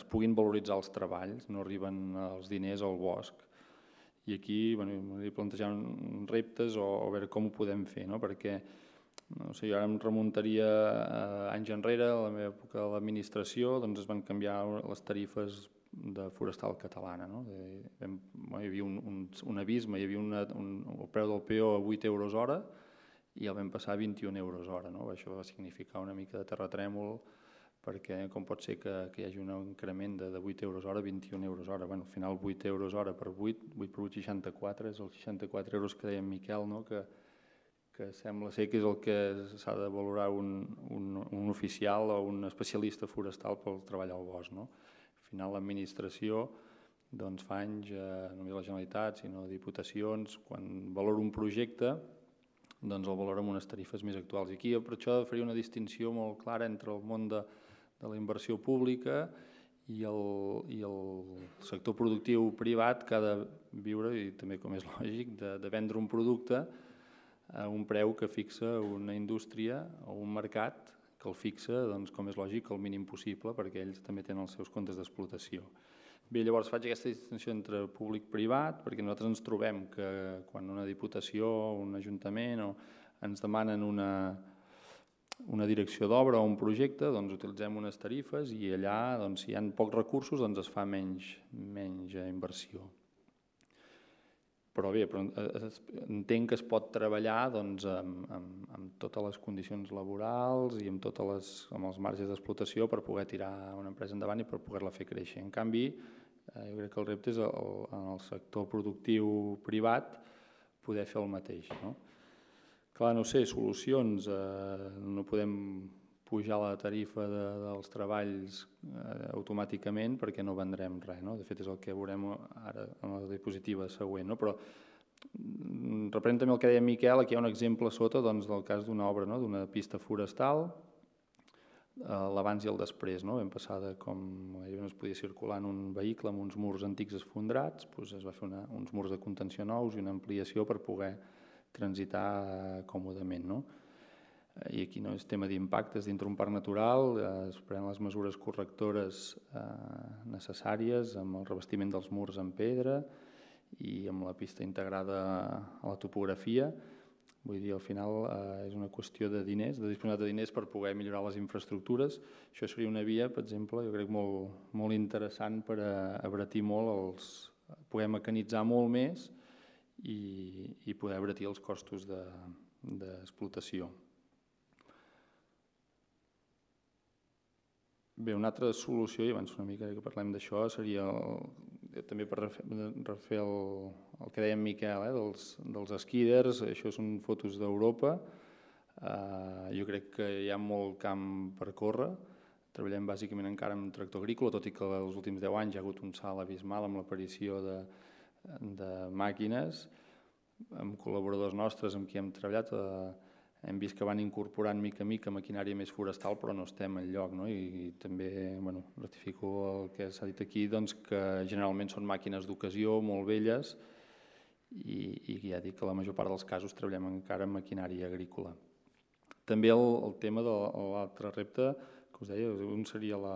es puguin valoritzar els treballs, no arriben els diners al bosc i aquí bueno, plantejar plantejàvem reptes o, o veure com ho podem fer, no? perquè no sé, jo ara em remuntaria eh, anys enrere, a la meva època de l'administració, doncs es van canviar les tarifes de forestal catalana. No? De, vam, bueno, hi havia un, un, un abisme, hi havia una, un, el preu del PO a 8 euros hora i el vam passar a 21 euros hora. No? Això va significar una mica de terratrèmol, perquè eh, com pot ser que, que hi hagi un increment de, de 8 euros hora a 21 euros hora. Bueno, al final 8 euros hora per 8, 8 per 8, 64, és els 64 euros que deia en Miquel, no? que, que sembla ser que és el que s'ha de valorar un, un, un oficial o un especialista forestal pel treball al bosc. No? Al final l'administració doncs, fa anys, eh, només la Generalitat, sinó diputacions, quan valora un projecte, doncs el valora amb unes tarifes més actuals. I aquí jo per això faria una distinció molt clara entre el món de, de la inversió pública i el, i el sector productiu privat que ha de viure, i també com és lògic, de, de vendre un producte a un preu que fixa una indústria o un mercat que el fixa, doncs, com és lògic, el mínim possible, perquè ells també tenen els seus comptes d'explotació. Bé, llavors faig aquesta distinció entre públic-privat, perquè nosaltres ens trobem que quan una diputació o un ajuntament o ens demanen una, una direcció d'obra o un projecte, doncs utilitzem unes tarifes i allà, doncs, si hi ha pocs recursos, doncs es fa menys, menys eh, inversió. Però bé, però eh, entenc que es pot treballar doncs, amb, amb, amb totes les condicions laborals i amb, totes les, amb els marges d'explotació per poder tirar una empresa endavant i per poder-la fer créixer. En canvi, eh, jo crec que el repte és el, en el sector productiu privat poder fer el mateix. No? clar, no sé, solucions, eh, no podem pujar la tarifa de, dels treballs eh, automàticament perquè no vendrem res, no? de fet és el que veurem ara en la diapositiva següent, no? però mm, reprenent també el que deia Miquel, aquí hi ha un exemple sota doncs, del cas d'una obra, no? d'una pista forestal, eh, l'abans i el després. No? Vam passar de com gairebé no es podia circular en un vehicle amb uns murs antics esfondrats, doncs es va fer una, uns murs de contenció nous i una ampliació per poder transitar còmodament. No? I aquí no és tema d'impactes dintre un parc natural, eh, es prenen les mesures correctores eh, necessàries amb el revestiment dels murs en pedra i amb la pista integrada a la topografia. Vull dir, al final eh, és una qüestió de diners, de disponibilitat de diners per poder millorar les infraestructures. Això seria una via, per exemple, jo crec molt, molt interessant per a abratir molt els... poder mecanitzar molt més i, i poder abratir els costos d'explotació. De, Bé, una altra solució, i abans una mica que parlem d'això, seria el, també per refer, refer el, el que deia Miquel, eh, dels, dels esquíders, això són fotos d'Europa, eh, jo crec que hi ha molt camp per córrer, treballem bàsicament encara amb tractor agrícola, tot i que els últims 10 anys hi ha hagut un salt abismal amb l'aparició de, de màquines, amb col·laboradors nostres amb qui hem treballat, eh, hem vist que van incorporant mica a mica maquinària més forestal, però no estem en lloc, no? I, i també, bueno, ratifico el que s'ha dit aquí, doncs que generalment són màquines d'ocasió, molt velles, i, i ja dic que la major part dels casos treballem encara amb maquinària agrícola. També el, el tema de l'altre repte, que us deia, un seria la,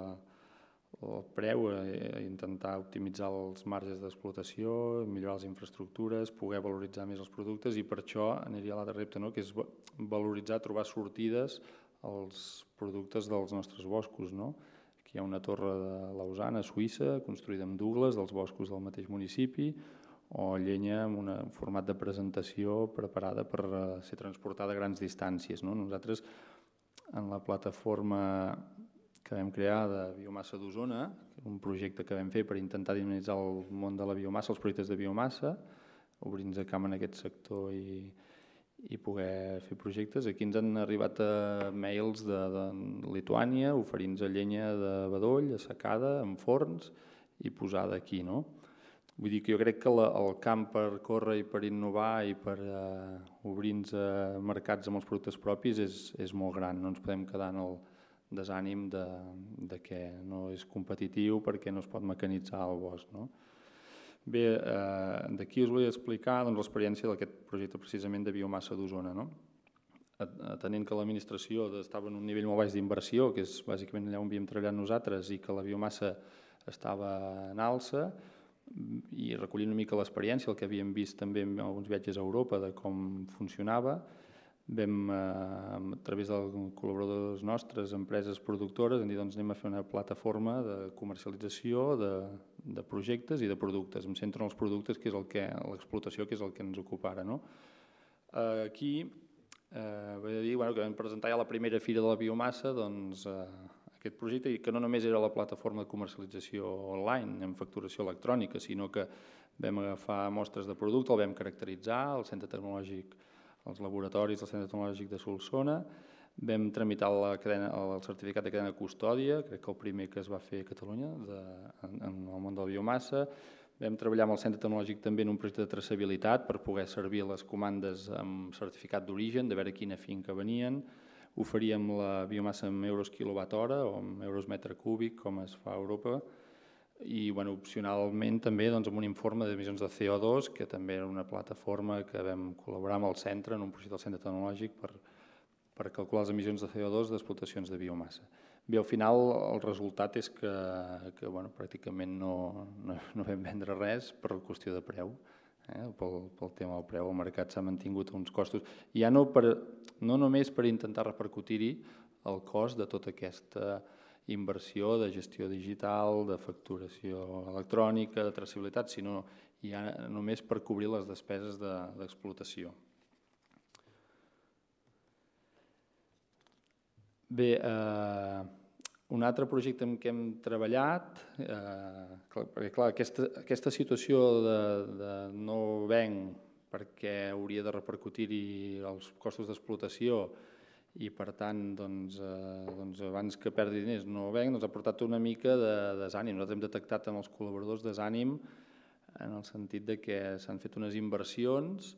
el preu, eh, intentar optimitzar els marges d'explotació, millorar les infraestructures, poder valoritzar més els productes i per això aniria l'altre repte, no? que és valoritzar, trobar sortides als productes dels nostres boscos. No? Aquí hi ha una torre de Lausana, Suïssa, construïda amb Douglas, dels boscos del mateix municipi, o llenya amb un format de presentació preparada per eh, ser transportada a grans distàncies. No? Nosaltres, en la plataforma que vam crear de biomassa d'Osona, un projecte que vam fer per intentar dinamitzar el món de la biomassa, els projectes de biomassa, obrir-nos a camp en aquest sector i, i poder fer projectes. Aquí ens han arribat a eh, mails de, de Lituània oferint-nos llenya de bedoll, assecada, en forns i posada aquí. No? Vull dir que jo crec que la, el camp per córrer i per innovar i per eh, obrir-nos a mercats amb els productes propis és, és molt gran. No ens podem quedar en el, desànim de, de que no és competitiu perquè no es pot mecanitzar el bosc. No? Bé, eh, d'aquí us vull explicar doncs, l'experiència d'aquest projecte precisament de biomassa d'Osona. No? atenent que l'administració estava en un nivell molt baix d'inversió, que és bàsicament allà on havíem treballat nosaltres, i que la biomassa estava en alça, i recollint una mica l'experiència, el que havíem vist també en alguns viatges a Europa de com funcionava, vam, eh, a través de col·laboradors nostres, empreses productores, hem dit doncs anem a fer una plataforma de comercialització de, de projectes i de productes. Em centro en els productes, que és el que l'explotació, que és el que ens ocupa ara. No? Aquí eh, vull dir, bueno, que vam presentar ja la primera fira de la biomassa, doncs, eh, aquest projecte, i que no només era la plataforma de comercialització online, amb facturació electrònica, sinó que vam agafar mostres de producte, el vam caracteritzar, el centre tecnològic els laboratoris del Centre Tecnològic de Solsona, vam tramitar la cadena, el certificat de cadena de custòdia, crec que el primer que es va fer a Catalunya de, en, en el món de la biomassa, Vam treballar amb el Centre Tecnològic també en un projecte de traçabilitat per poder servir les comandes amb certificat d'origen, de veure quina finca venien. Oferíem la biomassa en euros quilowatt hora o en euros metre cúbic, com es fa a Europa, i bueno, opcionalment també doncs, amb un informe d'emissions de CO2, que també era una plataforma que vam col·laborar amb el centre, en un projecte del centre tecnològic, per, per calcular les emissions de CO2 d'explotacions de biomassa. Bé, al final el resultat és que, que bueno, pràcticament no, no, no vam vendre res per la qüestió de preu, eh? pel, pel tema del preu. El mercat s'ha mantingut uns costos, ja no, per, no només per intentar repercutir-hi el cost de tota aquesta... Eh, inversió de gestió digital, de facturació electrònica, de traçabilitat, sinó ja només per cobrir les despeses d'explotació. Bé, eh, un altre projecte en què hem treballat, eh, perquè clar, aquesta, aquesta situació de, de no venc perquè hauria de repercutir-hi els costos d'explotació, i per tant, doncs, eh, doncs abans que perdi diners no ho venc, doncs ha portat una mica de, de desànim. Nosaltres hem detectat amb els col·laboradors desànim en el sentit de que s'han fet unes inversions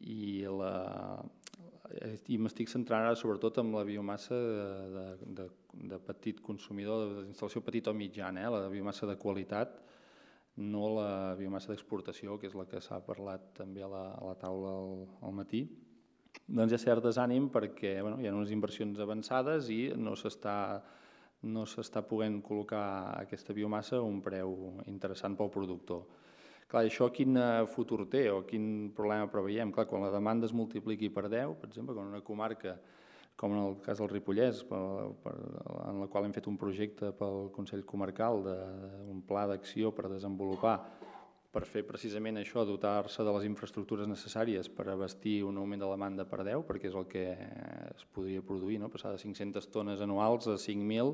i, la, i m'estic centrant ara sobretot en la biomassa de, de, de petit consumidor, d'instal·lació petit o mitjana, eh? la biomassa de qualitat, no la biomassa d'exportació, que és la que s'ha parlat també a la, a la taula al, al matí doncs hi ha cert desànim perquè bueno, hi ha unes inversions avançades i no s'està no s'està podent col·locar aquesta biomassa a un preu interessant pel productor. Clar, això quin eh, futur té o quin problema preveiem? Clar, quan la demanda es multipliqui per 10, per exemple, quan una comarca com en el cas del Ripollès, per, per, en la qual hem fet un projecte pel Consell Comarcal d'un pla d'acció per desenvolupar per fer precisament això, dotar-se de les infraestructures necessàries per abastir un augment de demanda per 10, perquè és el que es podria produir, no? passar de 500 tones anuals a 5.000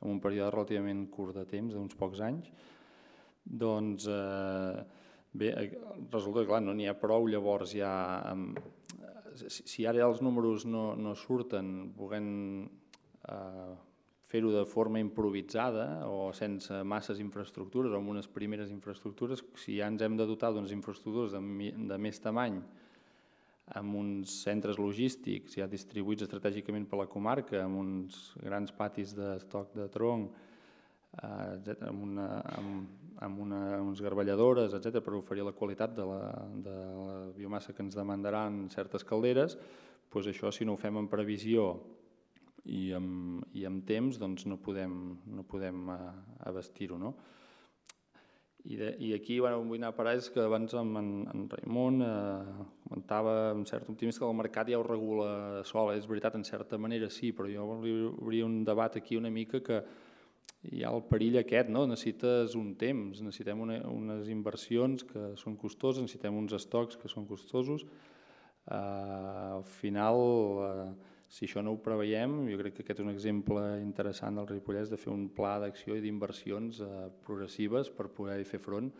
en un període relativament curt de temps, d'uns pocs anys, doncs eh, bé, eh, resulta que clar, no n'hi ha prou, llavors ja, eh, si ara els números no, no surten, volent, eh, fer-ho de forma improvisada o sense masses infraestructures o amb unes primeres infraestructures, si ja ens hem de dotar d'unes infraestructures de, de més tamany, amb uns centres logístics ja distribuïts estratègicament per la comarca, amb uns grans patis d'estoc de tronc, eh, amb, una, amb, amb una, uns garballadores, etc per oferir la qualitat de la, de la biomassa que ens demandaran certes calderes, doncs això, si no ho fem en previsió i amb, i amb temps doncs, no podem, no podem eh, abastir-ho. No? I, de, I aquí bueno, vull anar a parar és que abans amb en, en Raimon eh, comentava amb cert optimisme que el mercat ja ho regula sol, eh? és veritat, en certa manera sí, però jo volia obrir un debat aquí una mica que hi ha el perill aquest, no? necessites un temps, necessitem una, unes inversions que són costoses, necessitem uns estocs que són costosos, eh, al final... Eh, si això no ho preveiem, jo crec que aquest és un exemple interessant del Ripollès de fer un pla d'acció i d'inversions eh, progressives per poder fer front.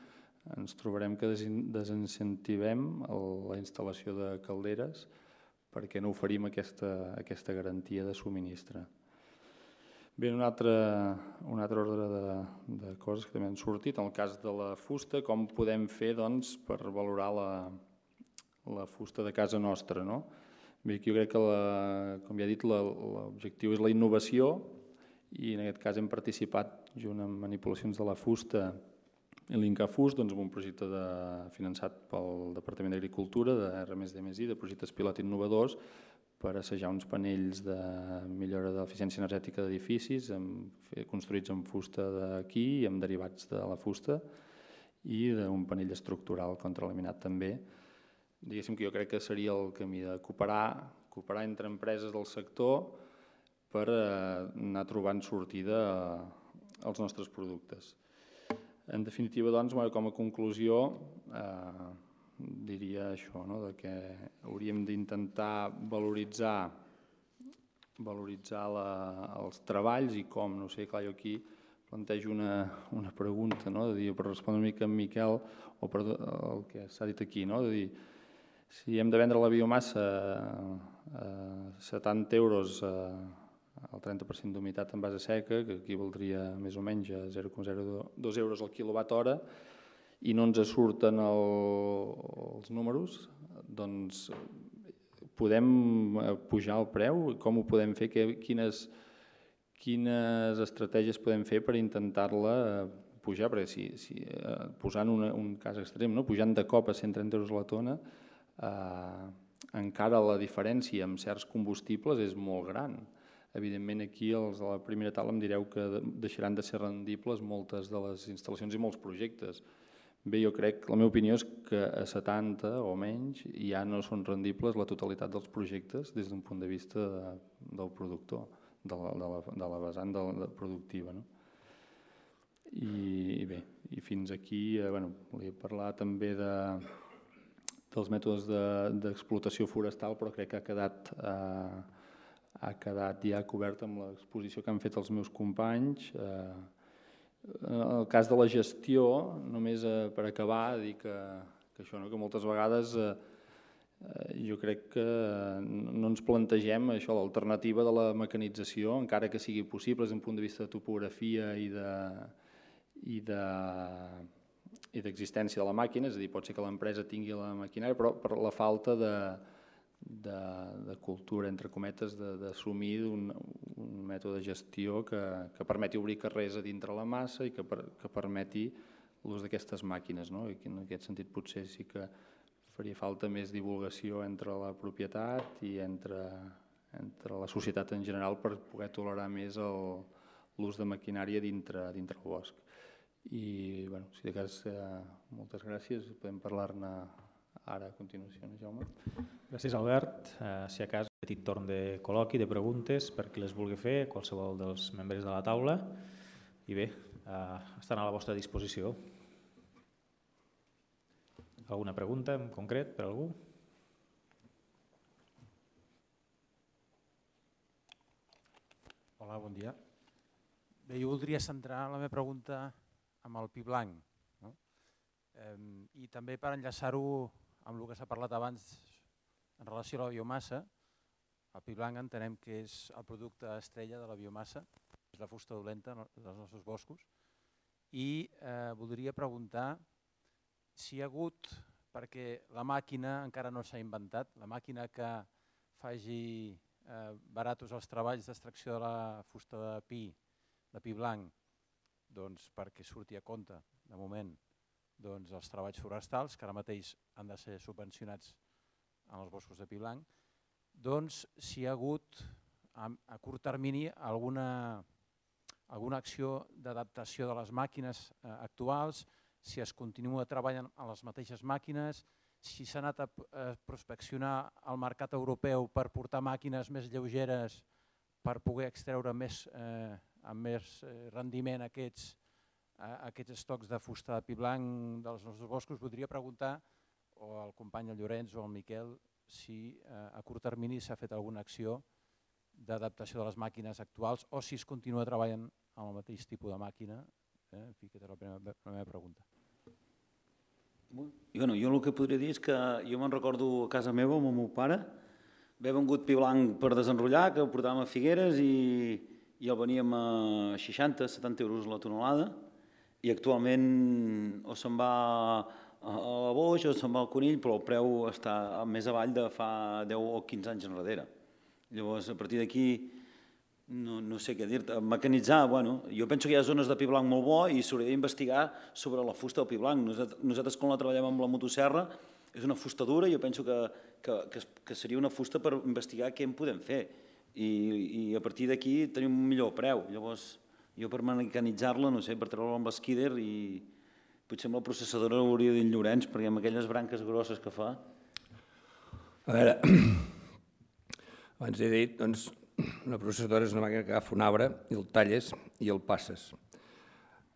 Ens trobarem que desincentivem la instal·lació de calderes perquè no oferim aquesta, aquesta garantia de subministre. Bé, un altre, un altre ordre de, de coses que també han sortit, en el cas de la fusta, com podem fer doncs, per valorar la, la fusta de casa nostra. No? Bé, jo crec que, la, com ja he dit, l'objectiu és la innovació i en aquest cas hem participat junt amb manipulacions de la fusta i l'Incafus doncs, amb un projecte de, finançat pel Departament d'Agricultura de R+D+I, de projectes pilot innovadors per assajar uns panells de millora d'eficiència energètica d'edificis construïts amb fusta d'aquí i amb derivats de la fusta i d'un panell estructural contralaminat també, diguéssim que jo crec que seria el camí de cooperar, cooperar entre empreses del sector per eh, anar trobant sortida als eh, nostres productes. En definitiva, doncs, com a conclusió, eh, diria això, no? de que hauríem d'intentar valoritzar valoritzar la, els treballs i com, no sé, clar, jo aquí plantejo una, una pregunta, no? de dir, per respondre una mica a Miquel o per el que s'ha dit aquí, no? de dir, si hem de vendre la biomassa eh, eh, a 70 euros eh, el 30% d'humitat en base seca, que aquí voldria més o menys a 0,02 euros al quilowatt hora, i no ens surten el, els números, doncs podem pujar el preu? Com ho podem fer? Quines, quines estratègies podem fer per intentar-la pujar? Perquè si, si, posant una, un cas extrem, no? pujant de cop a 130 euros la tona, eh, encara la diferència amb certs combustibles és molt gran. Evidentment, aquí els de la primera taula em direu que deixaran de ser rendibles moltes de les instal·lacions i molts projectes. Bé, jo crec, la meva opinió és que a 70 o menys ja no són rendibles la totalitat dels projectes des d'un punt de vista de, del productor, de la, de la, de la vessant de, de productiva. No? I, I bé, i fins aquí, eh, bueno, volia parlar també de, dels mètodes d'explotació de, forestal, però crec que ha quedat, eh, ha quedat ja cobert amb l'exposició que han fet els meus companys. Eh, en el cas de la gestió, només eh, per acabar, dir que, que això, no? que moltes vegades eh, eh jo crec que no ens plantegem això l'alternativa de la mecanització, encara que sigui possible des d'un punt de vista de topografia i de, i de i d'existència de la màquina, és a dir, pot ser que l'empresa tingui la maquinària, però per la falta de, de, de cultura, entre cometes, d'assumir un, un mètode de gestió que, que permeti obrir carrers a dintre la massa i que, per, que permeti l'ús d'aquestes màquines. No? I en aquest sentit potser sí que faria falta més divulgació entre la propietat i entre, entre la societat en general per poder tolerar més l'ús de maquinària dintre, dintre el bosc. I, bueno, si de cas, eh, moltes gràcies. Podem parlar-ne ara a continuació, Jaume? Gràcies, Albert. Eh, si a cas, petit torn de col·loqui, de preguntes, per qui les vulgui fer, qualsevol dels membres de la taula. I bé, eh, estan a la vostra disposició. Alguna pregunta en concret per algú? Hola, bon dia. Bé, jo voldria centrar la meva pregunta amb el pi blanc. No? Eh, I també per enllaçar-ho amb el que s'ha parlat abans en relació a la biomassa, el pi blanc entenem que és el producte estrella de la biomassa, és la fusta dolenta dels nostres boscos, i eh, voldria preguntar si hi ha hagut, perquè la màquina encara no s'ha inventat, la màquina que faci eh, baratos els treballs d'extracció de la fusta de pi, de pi blanc, doncs, perquè surti a compte, de moment, doncs, els treballs forestals, que ara mateix han de ser subvencionats en els boscos de Pilanc, doncs, si hi ha hagut a, a curt termini alguna, alguna acció d'adaptació de les màquines eh, actuals, si es continua treballant a les mateixes màquines, si s'ha anat a prospeccionar al mercat europeu per portar màquines més lleugeres per poder extreure més eh, amb més eh, rendiment aquests, aquests estocs de fusta de pi blanc dels nostres boscos, voldria preguntar o al company Llorenç o al Miquel si eh, a curt termini s'ha fet alguna acció d'adaptació de les màquines actuals o si es continua treballant amb el mateix tipus de màquina. Eh? aquesta és la, primera, la meva pregunta. I, bueno, jo el que podria dir és que jo me'n recordo a casa meva amb el meu pare, haver vengut pi blanc per desenrotllar, que ho portàvem a Figueres i, i el veníem a 60-70 euros la tonelada i actualment o se'n va eh, a la boix o se'n va al conill, però el preu està més avall de fa 10 o 15 anys enrere. Llavors, a partir d'aquí, no, no sé què dir-te. Mecanitzar, bueno, jo penso que hi ha zones de pi blanc molt bo i s'hauria d'investigar sobre la fusta del pi blanc. Nosaltres, nosaltres quan la treballem amb la motosserra, és una fusta dura, jo penso que, que, que, que seria una fusta per investigar què en podem fer i, i a partir d'aquí tenim un millor preu. Llavors, jo per mecanitzar-la, no sé, per treure-la amb l'esquíder i potser amb la processadora hauria dit Llorenç, perquè amb aquelles branques grosses que fa... A veure, abans he dit, doncs, una processadora és una màquina que agafa un arbre i el talles i el passes.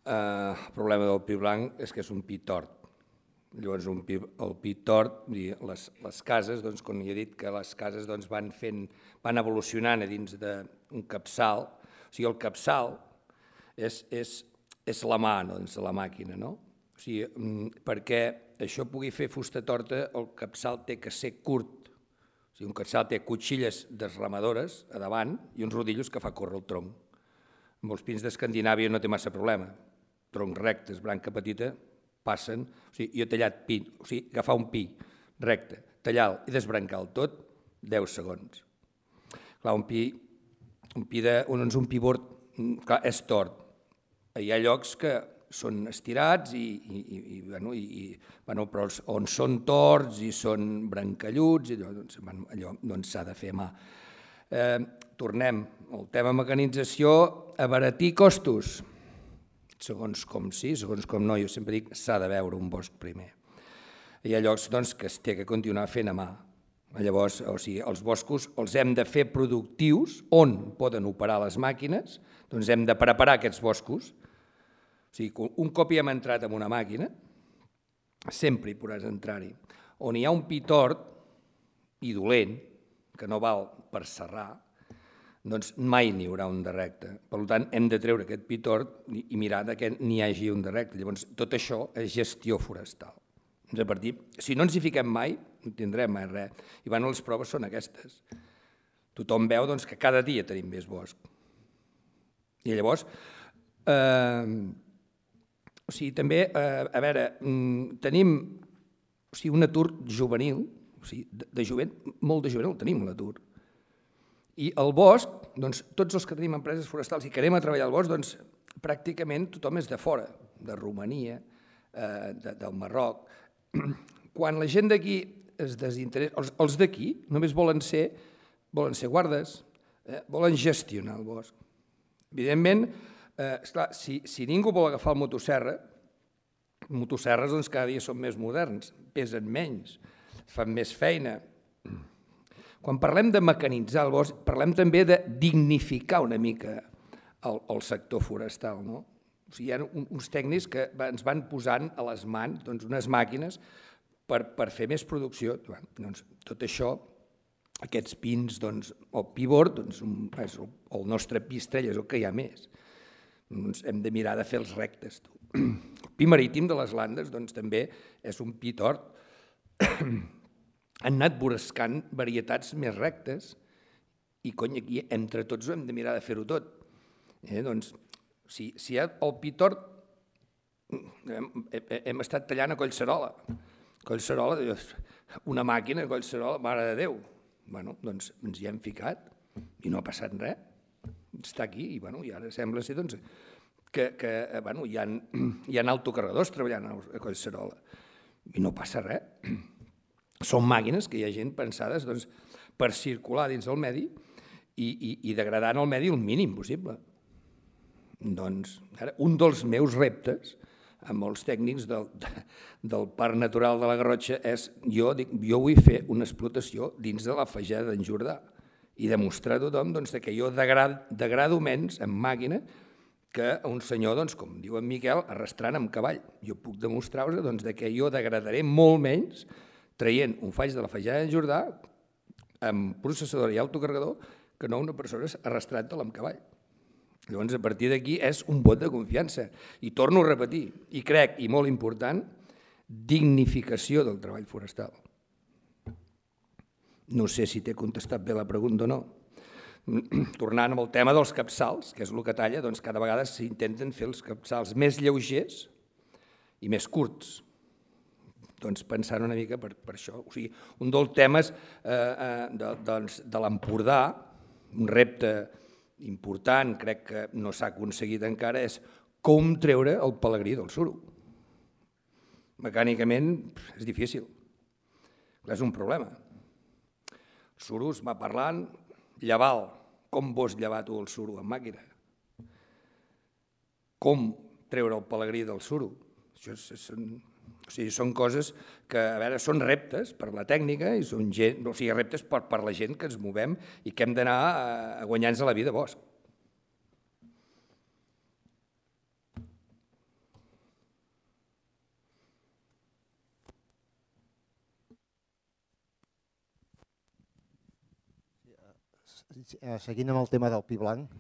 Uh, el problema del pi blanc és que és un pi tort. Llavors, un pi, el pit tort, les, les cases, doncs, com ja he dit, que les cases doncs, van, fent, van evolucionant a dins d'un capçal. O sigui, el capçal és, és, és la mà, no? doncs, la màquina. No? O sigui, mm, perquè això pugui fer fusta torta, el capçal té que ser curt. O sigui, un capçal té cuchilles desramadores a davant i uns rodillos que fa córrer el tronc. Amb els pins d'Escandinàvia no té massa problema. Tronc rectes, branca petita, passen, o sigui, jo he tallat pi, o sigui, agafar un pi recte, tallar lo i desbrancar-lo tot, 10 segons. Clar, un pi, un pi de, on és un pivot, mm, clar, és tort. Hi ha llocs que són estirats i, i, i, i, bueno, i, i bueno, però els, on són torts i són brancalluts, i, doncs, bueno, allò doncs, s'ha doncs, de fer mà. Eh, tornem al tema mecanització, abaratir costos segons com sí, segons com no, jo sempre dic s'ha de veure un bosc primer. Hi ha llocs doncs, que es té que continuar fent a mà. Llavors, o sigui, els boscos els hem de fer productius on poden operar les màquines, doncs hem de preparar aquests boscos. O sigui, un cop hi hem entrat amb una màquina, sempre hi podràs entrar-hi. On hi ha un pitort i dolent, que no val per serrar, doncs mai n'hi haurà un de recte. Per tant, hem de treure aquest pitort i mirar que n'hi hagi un de recte. Llavors, tot això és gestió forestal. A partir, si no ens hi fiquem mai, no tindrem mai res. I bueno, les proves són aquestes. Tothom veu doncs, que cada dia tenim més bosc. I llavors, eh, o sigui, també, eh, a veure, mm, tenim o sigui, un atur juvenil, o sigui, de, de jovent, molt de jovent el tenim l'atur, i el bosc, doncs, tots els que tenim empreses forestals i que anem a treballar al bosc, doncs, pràcticament tothom és de fora, de Romania, eh, de, del Marroc. Quan la gent d'aquí es desinteressa, els, els d'aquí només volen ser, volen ser guardes, eh, volen gestionar el bosc. Evidentment, eh, esclar, si, si ningú vol agafar el motosserra, motoserres doncs, cada dia són més moderns, pesen menys, fan més feina, quan parlem de mecanitzar el bosc, parlem també de dignificar una mica el, el sector forestal. No? O sigui, hi ha uns tècnics que ens van posant a les mans doncs, unes màquines per, per fer més producció. Doncs, tot això, aquests pins doncs, o pivot, doncs, un, és el, el nostre pistrell és el que hi ha més. Doncs hem de mirar de fer els rectes. Tu. El pi marítim de les Landes doncs, també és un pi tort han anat buscant varietats més rectes i, cony, aquí entre tots hem de mirar de fer-ho tot. Eh, doncs, si, si hi ha el pitort, hem, hem estat tallant a Collserola. Collserola, una màquina Collserola, mare de Déu. Bueno, doncs ens hi hem ficat i no ha passat res. Està aquí i, bueno, i ara sembla ser doncs, que, que bueno, hi, ha, hi ha autocarregadors treballant a Collserola i no passa res són màquines que hi ha gent pensades doncs, per circular dins del medi i, i, i degradant el medi el mínim possible. Doncs, ara, un dels meus reptes amb els tècnics del, del Parc Natural de la Garrotxa és, jo, dic, jo vull fer una explotació dins de la fejada d'en Jordà i demostrar a tothom doncs, que jo degrado, degrado menys en màquina que un senyor, doncs, com diu en Miquel, arrastrant amb cavall. Jo puc demostrar-vos doncs, que jo degradaré molt menys traient un faig de la fejada de Jordà amb processador i autocarregador que no una persona arrastrant te amb cavall. Llavors, a partir d'aquí és un vot de confiança. I torno a repetir, i crec, i molt important, dignificació del treball forestal. No sé si t'he contestat bé la pregunta o no. Tornant amb el tema dels capçals, que és el que talla, doncs cada vegada s'intenten fer els capçals més lleugers i més curts, doncs, pensant una mica per, per això. O sigui, un dels temes eh, eh, de, doncs, de l'Empordà, un repte important, crec que no s'ha aconseguit encara, és com treure el pelegrí del suro. Mecànicament és difícil, és un problema. El suro es va parlant, llaval, com vols llevar tu el suro amb màquina? Com treure el pelegrí del suro? Això és, és, o sigui, són coses que, a veure, són reptes per la tècnica i són gent, o sigui, reptes per, per la gent que ens movem i que hem d'anar a eh, guanyar-nos la vida bosc. Eh, seguint amb el tema del pi blanc,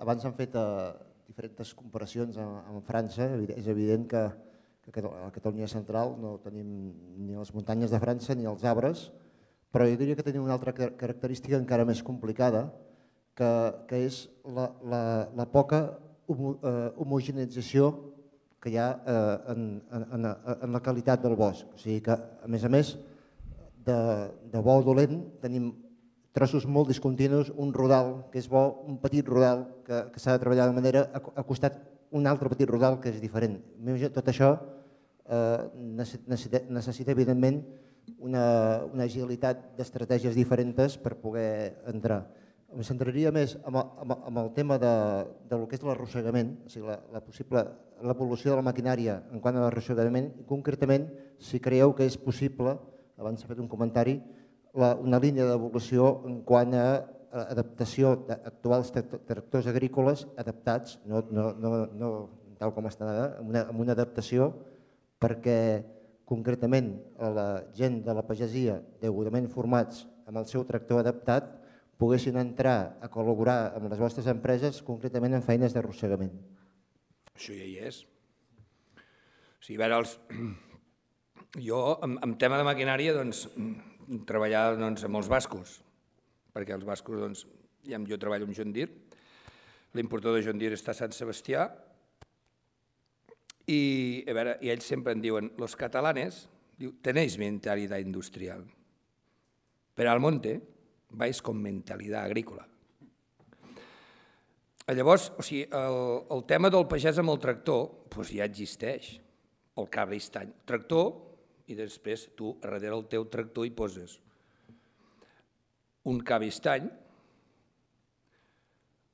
abans han fet eh, diferents comparacions amb França, és evident que que a Catalunya central no tenim ni les muntanyes de França ni els arbres, però jo diria que tenim una altra característica encara més complicada, que, que és la, la, la poca homo, eh, homogenització que hi ha eh, en, en, en la qualitat del bosc. O sigui que, a més a més, de, de bo o dolent tenim trossos molt discontinus, un rodal que és bo, un petit rodal que, que s'ha de treballar de manera costat un altre petit rodal que és diferent. Tot això eh, necessita, necessita evidentment, una, una agilitat d'estratègies diferents per poder entrar. Em centraria més amb, amb, amb el tema de, de lo que és l'arrossegament, o sigui, la, la possible l'evolució de la maquinària en quant a l'arrossegament i concretament si creieu que és possible, abans he fet un comentari, la, una línia d'evolució en quant a Eh, adaptació d'actuals tractors agrícoles adaptats, no, no, no, no tal com estan ara, amb una, amb una adaptació perquè concretament a la gent de la pagesia degudament formats amb el seu tractor adaptat poguessin entrar a col·laborar amb les vostres empreses concretament en feines d'arrossegament. Això ja hi és. O sigui, veure, els... jo, amb, amb tema de maquinària, doncs, treballar doncs, amb els bascos, perquè els bascos, doncs, ja jo treballo amb John Deere, l'importador de John Deere està a Sant Sebastià, i, a veure, i ells sempre en diuen, los catalanes, diu, tenéis mentalitat industrial, però al monte vais com mentalitat agrícola. Llavors, o sigui, el, el tema del pagès amb el tractor doncs ja existeix, el cabristany. Tractor, i després tu darrere el teu tractor hi poses un cabestany,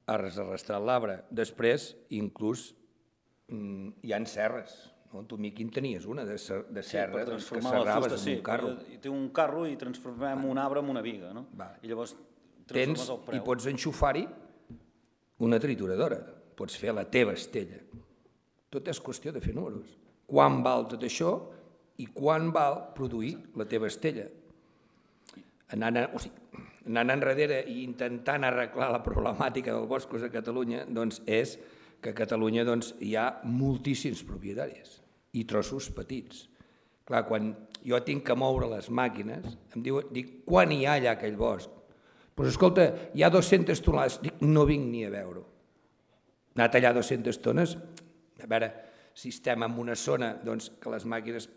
ha arrastrat l'arbre. Després, inclús, mm, hi ha serres. No? Tu, en tenies una de, de serra que serraves en sí, un carro. Eh, té un carro i transformem un arbre en una viga. No? I llavors Tens i pots enxufar-hi una trituradora. Pots fer la teva estella. Tot és qüestió de fer números. Quan val tot això i quan val produir la teva estella. o sigui, anant enrere i intentant arreglar la problemàtica dels boscos a Catalunya doncs és que a Catalunya doncs, hi ha moltíssims propietaris i trossos petits. Clar, quan jo tinc que moure les màquines, em diu, dic, quan hi ha allà aquell bosc? Doncs pues, escolta, hi ha 200 tonelades. Dic, no vinc ni a veure-ho. Anar a tallar 200 tones, a veure, si estem en una zona doncs, que les màquines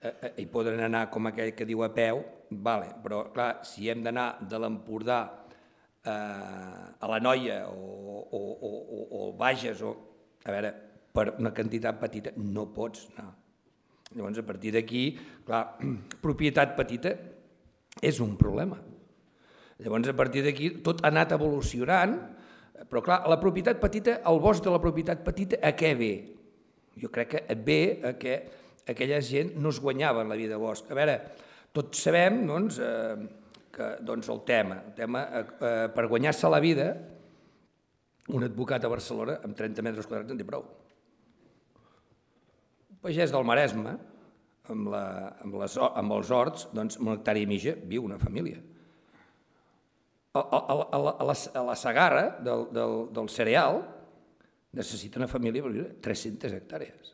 eh, eh, hi podran anar com aquell que diu a peu, vale, però clar, si hem d'anar de l'Empordà eh, a la Noia o, o, o, o, o Bages, o, a veure, per una quantitat petita no pots anar. Llavors, a partir d'aquí, clar, propietat petita és un problema. Llavors, a partir d'aquí, tot ha anat evolucionant, però clar, la propietat petita, el bosc de la propietat petita, a què ve? Jo crec que ve a que aquella gent no es guanyava en la vida bosc. A veure, tots sabem doncs, eh, que doncs, el tema, el tema eh, eh per guanyar-se la vida, un advocat a Barcelona amb 30 metres quadrats en té prou. Un pagès del Maresme, amb, la, amb, les, amb els horts, doncs, amb un hectàrea i mitja viu una família. A, a, a, a, la, a la, Sagarra del, del, del cereal necessita una família per viure 300 hectàrees.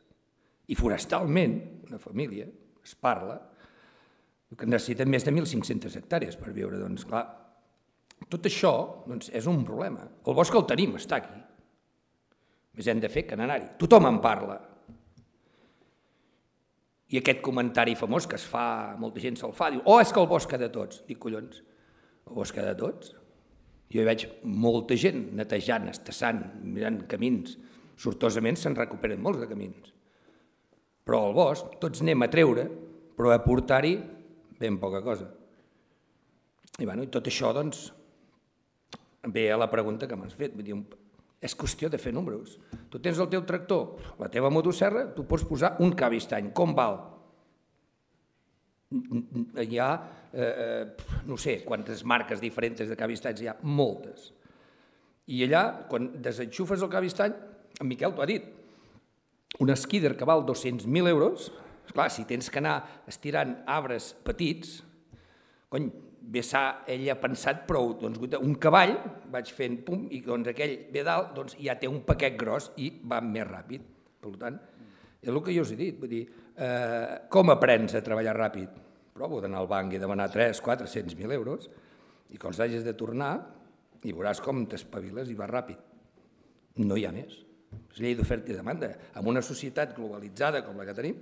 I forestalment, una família, es parla, que necessiten més de 1.500 hectàrees per viure. Doncs, clar, tot això doncs, és un problema. El bosc el tenim, està aquí. Més hem de fer que anar-hi. Tothom en parla. I aquest comentari famós que es fa, molta gent se'l fa, diu, oh, és que el bosc de tots. Dic, collons, el bosc de tots? Jo hi veig molta gent netejant, estassant, mirant camins. Sortosament se'n recuperen molts de camins. Però el bosc tots anem a treure, però a portar-hi ben poca cosa. I, bueno, i tot això, doncs, ve a la pregunta que m'has fet. Vull dir, és qüestió de fer números. Tu tens el teu tractor, la teva motosserra, tu pots posar un cabistany. Com val? Hi ha, eh, eh, no sé, quantes marques diferents de cabistanys hi ha? Moltes. I allà, quan desenxufes el cabistany, en Miquel t'ho ha dit, un skidder que val 200.000 euros, Esclar, si tens que anar estirant arbres petits, cony, bé s'ha ell ha pensat prou, doncs un cavall, vaig fent pum, i doncs aquell ve dalt, doncs ja té un paquet gros i va més ràpid. Per tant, és el que jo us he dit, vull dir, eh, com aprens a treballar ràpid? Provo d'anar al banc i demanar 3, 400 mil euros, i quan s'hagis de tornar, i veuràs com t'espaviles i vas ràpid. No hi ha més. És llei d'oferta i demanda. En una societat globalitzada com la que tenim,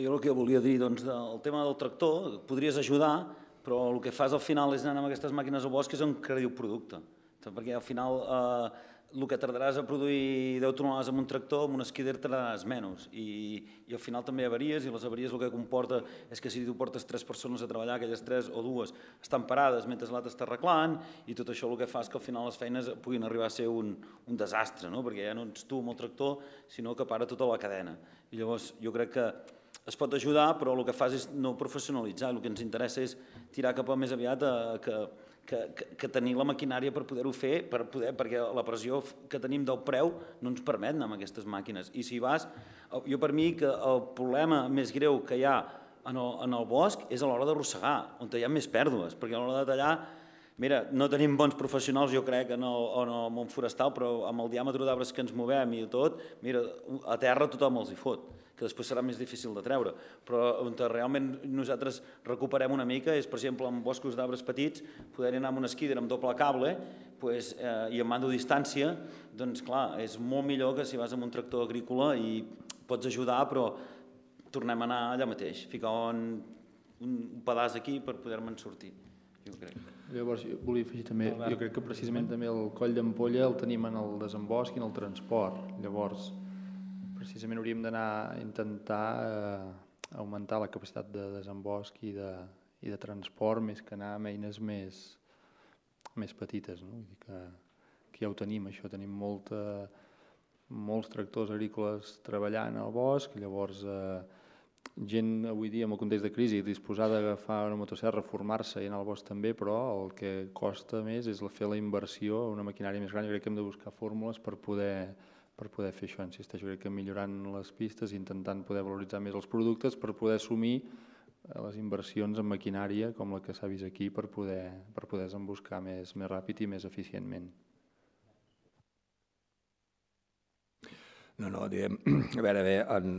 jo el que volia dir, doncs, del tema del tractor, podries ajudar, però el que fas al final és anar amb aquestes màquines al bosc és on crediu producte. Perquè al final eh, el que tardaràs a produir 10 tonelades amb un tractor, amb un esquider tardaràs menys. I, I al final també avaries, i les avaries el que comporta és que si tu portes 3 persones a treballar, aquelles 3 o 2 estan parades mentre l'altre està arreglant, i tot això el que fa és que al final les feines puguin arribar a ser un, un desastre, no? perquè ja no ets tu amb el tractor, sinó que para tota la cadena. I llavors jo crec que es pot ajudar, però el que fas és no professionalitzar. El que ens interessa és tirar cap a més aviat a, eh, que, que, que, tenir la maquinària per poder-ho fer, per poder, perquè la pressió que tenim del preu no ens permet anar amb aquestes màquines. I si vas, eh, jo per mi que el problema més greu que hi ha en el, en el bosc és a l'hora d'arrossegar, on hi ha més pèrdues, perquè a l'hora de tallar Mira, no tenim bons professionals, jo crec, en el, en el món forestal, però amb el diàmetre d'arbres que ens movem i tot, mira, a terra tothom els hi fot que després serà més difícil de treure. Però on realment nosaltres recuperem una mica és, per exemple, en boscos d'arbres petits, poder anar amb un esquíder amb doble cable pues, eh, i amb mando distància, doncs clar, és molt millor que si vas amb un tractor agrícola i pots ajudar, però tornem a anar allà mateix, ficar un, un pedaç aquí per poder-me'n sortir, jo crec. Llavors, jo volia afegir també, jo crec que precisament també el coll d'ampolla el tenim en el desembosc i en el transport. Llavors, precisament hauríem d'anar a intentar eh, augmentar la capacitat de desembosc i de, i de transport més que anar amb eines més, més petites. No? Vull dir que, que ja ho tenim, això. Tenim molta, molts tractors agrícoles treballant al bosc, llavors eh, gent avui dia en el context de crisi disposada a agafar una motosserra, reformar-se i anar al bosc també, però el que costa més és fer la inversió a una maquinària més gran. Jo crec que hem de buscar fórmules per poder per poder fer això. Insisteixo, crec que millorant les pistes, intentant poder valoritzar més els productes per poder assumir eh, les inversions en maquinària com la que s'ha vist aquí per poder, per poder desemboscar més, més ràpid i més eficientment. No, no, diguem, a veure, bé, en,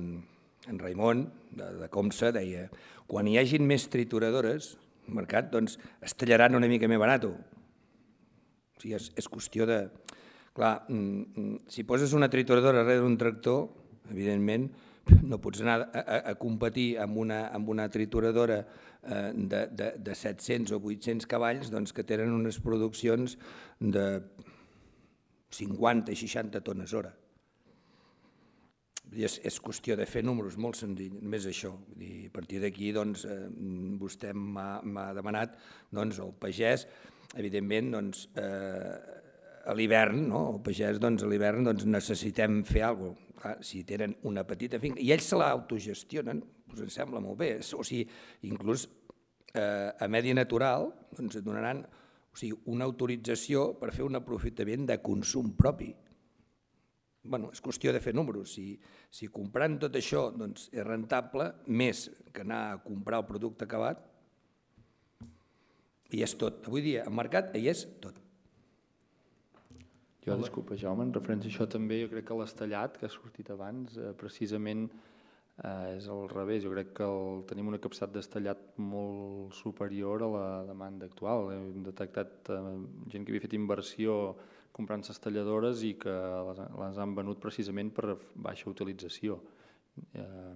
en Raimon, de, de Comsa, deia quan hi hagin més trituradores al mercat, doncs es tallaran una mica més barat. O sigui, és, és qüestió de, Clar, mm, mm, si poses una trituradora darrere d'un tractor, evidentment, no pots anar a, a, a competir amb una, amb una trituradora eh, de, de, de 700 o 800 cavalls doncs, que tenen unes produccions de 50 i 60 tones hora. I és, és qüestió de fer números, molt senzill, més això. I a partir d'aquí doncs, eh, vostè m'ha demanat doncs, el pagès, evidentment, doncs, eh, a l'hivern, no? el pagès doncs, a l'hivern doncs, necessitem fer alguna cosa. Clar, si tenen una petita finca, i ells se l'autogestionen, doncs em sembla molt bé. O sigui, inclús eh, a medi natural doncs, et donaran o sigui, una autorització per fer un aprofitament de consum propi. Bueno, és qüestió de fer números. Si, si comprant tot això doncs, és rentable, més que anar a comprar el producte acabat, i és tot. Avui dia, el mercat hi és tot. Jo, disculpa, Jaume, en referència a això també, jo crec que l'estallat que ha sortit abans, eh, precisament eh, és al revés. Jo crec que el, tenim un capçat d'estallat molt superior a la demanda actual. Hem detectat eh, gent que havia fet inversió comprant-se estalladores i que les, les han venut precisament per baixa utilització. Eh,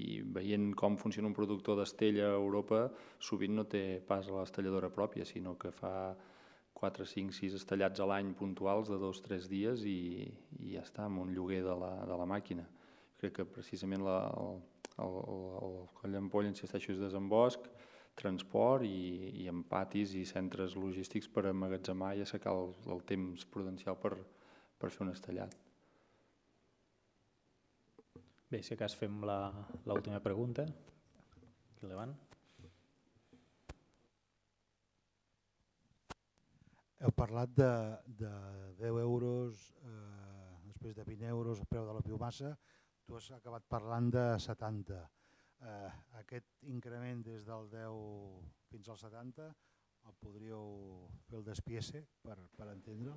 I veient com funciona un productor d'estella a Europa, sovint no té pas l'estalladora pròpia, sinó que fa 4, 5, 6 estallats a l'any puntuals de 2, 3 dies i, i ja està, amb un lloguer de la, de la màquina. Crec que precisament la, el, el, el, el coll d'ampolla, insisteixo, és desembosc, transport i, i en patis i centres logístics per emmagatzemar i assecar el, el temps prudencial per, per fer un estallat. Bé, si a cas fem l'última pregunta. Aquí davant. Heu parlat de, de 10 euros, eh, després de 20 euros el preu de la biomassa, tu has acabat parlant de 70. Eh, aquest increment des del 10 fins al 70 el podríeu fer el despiece per, per entendre'l?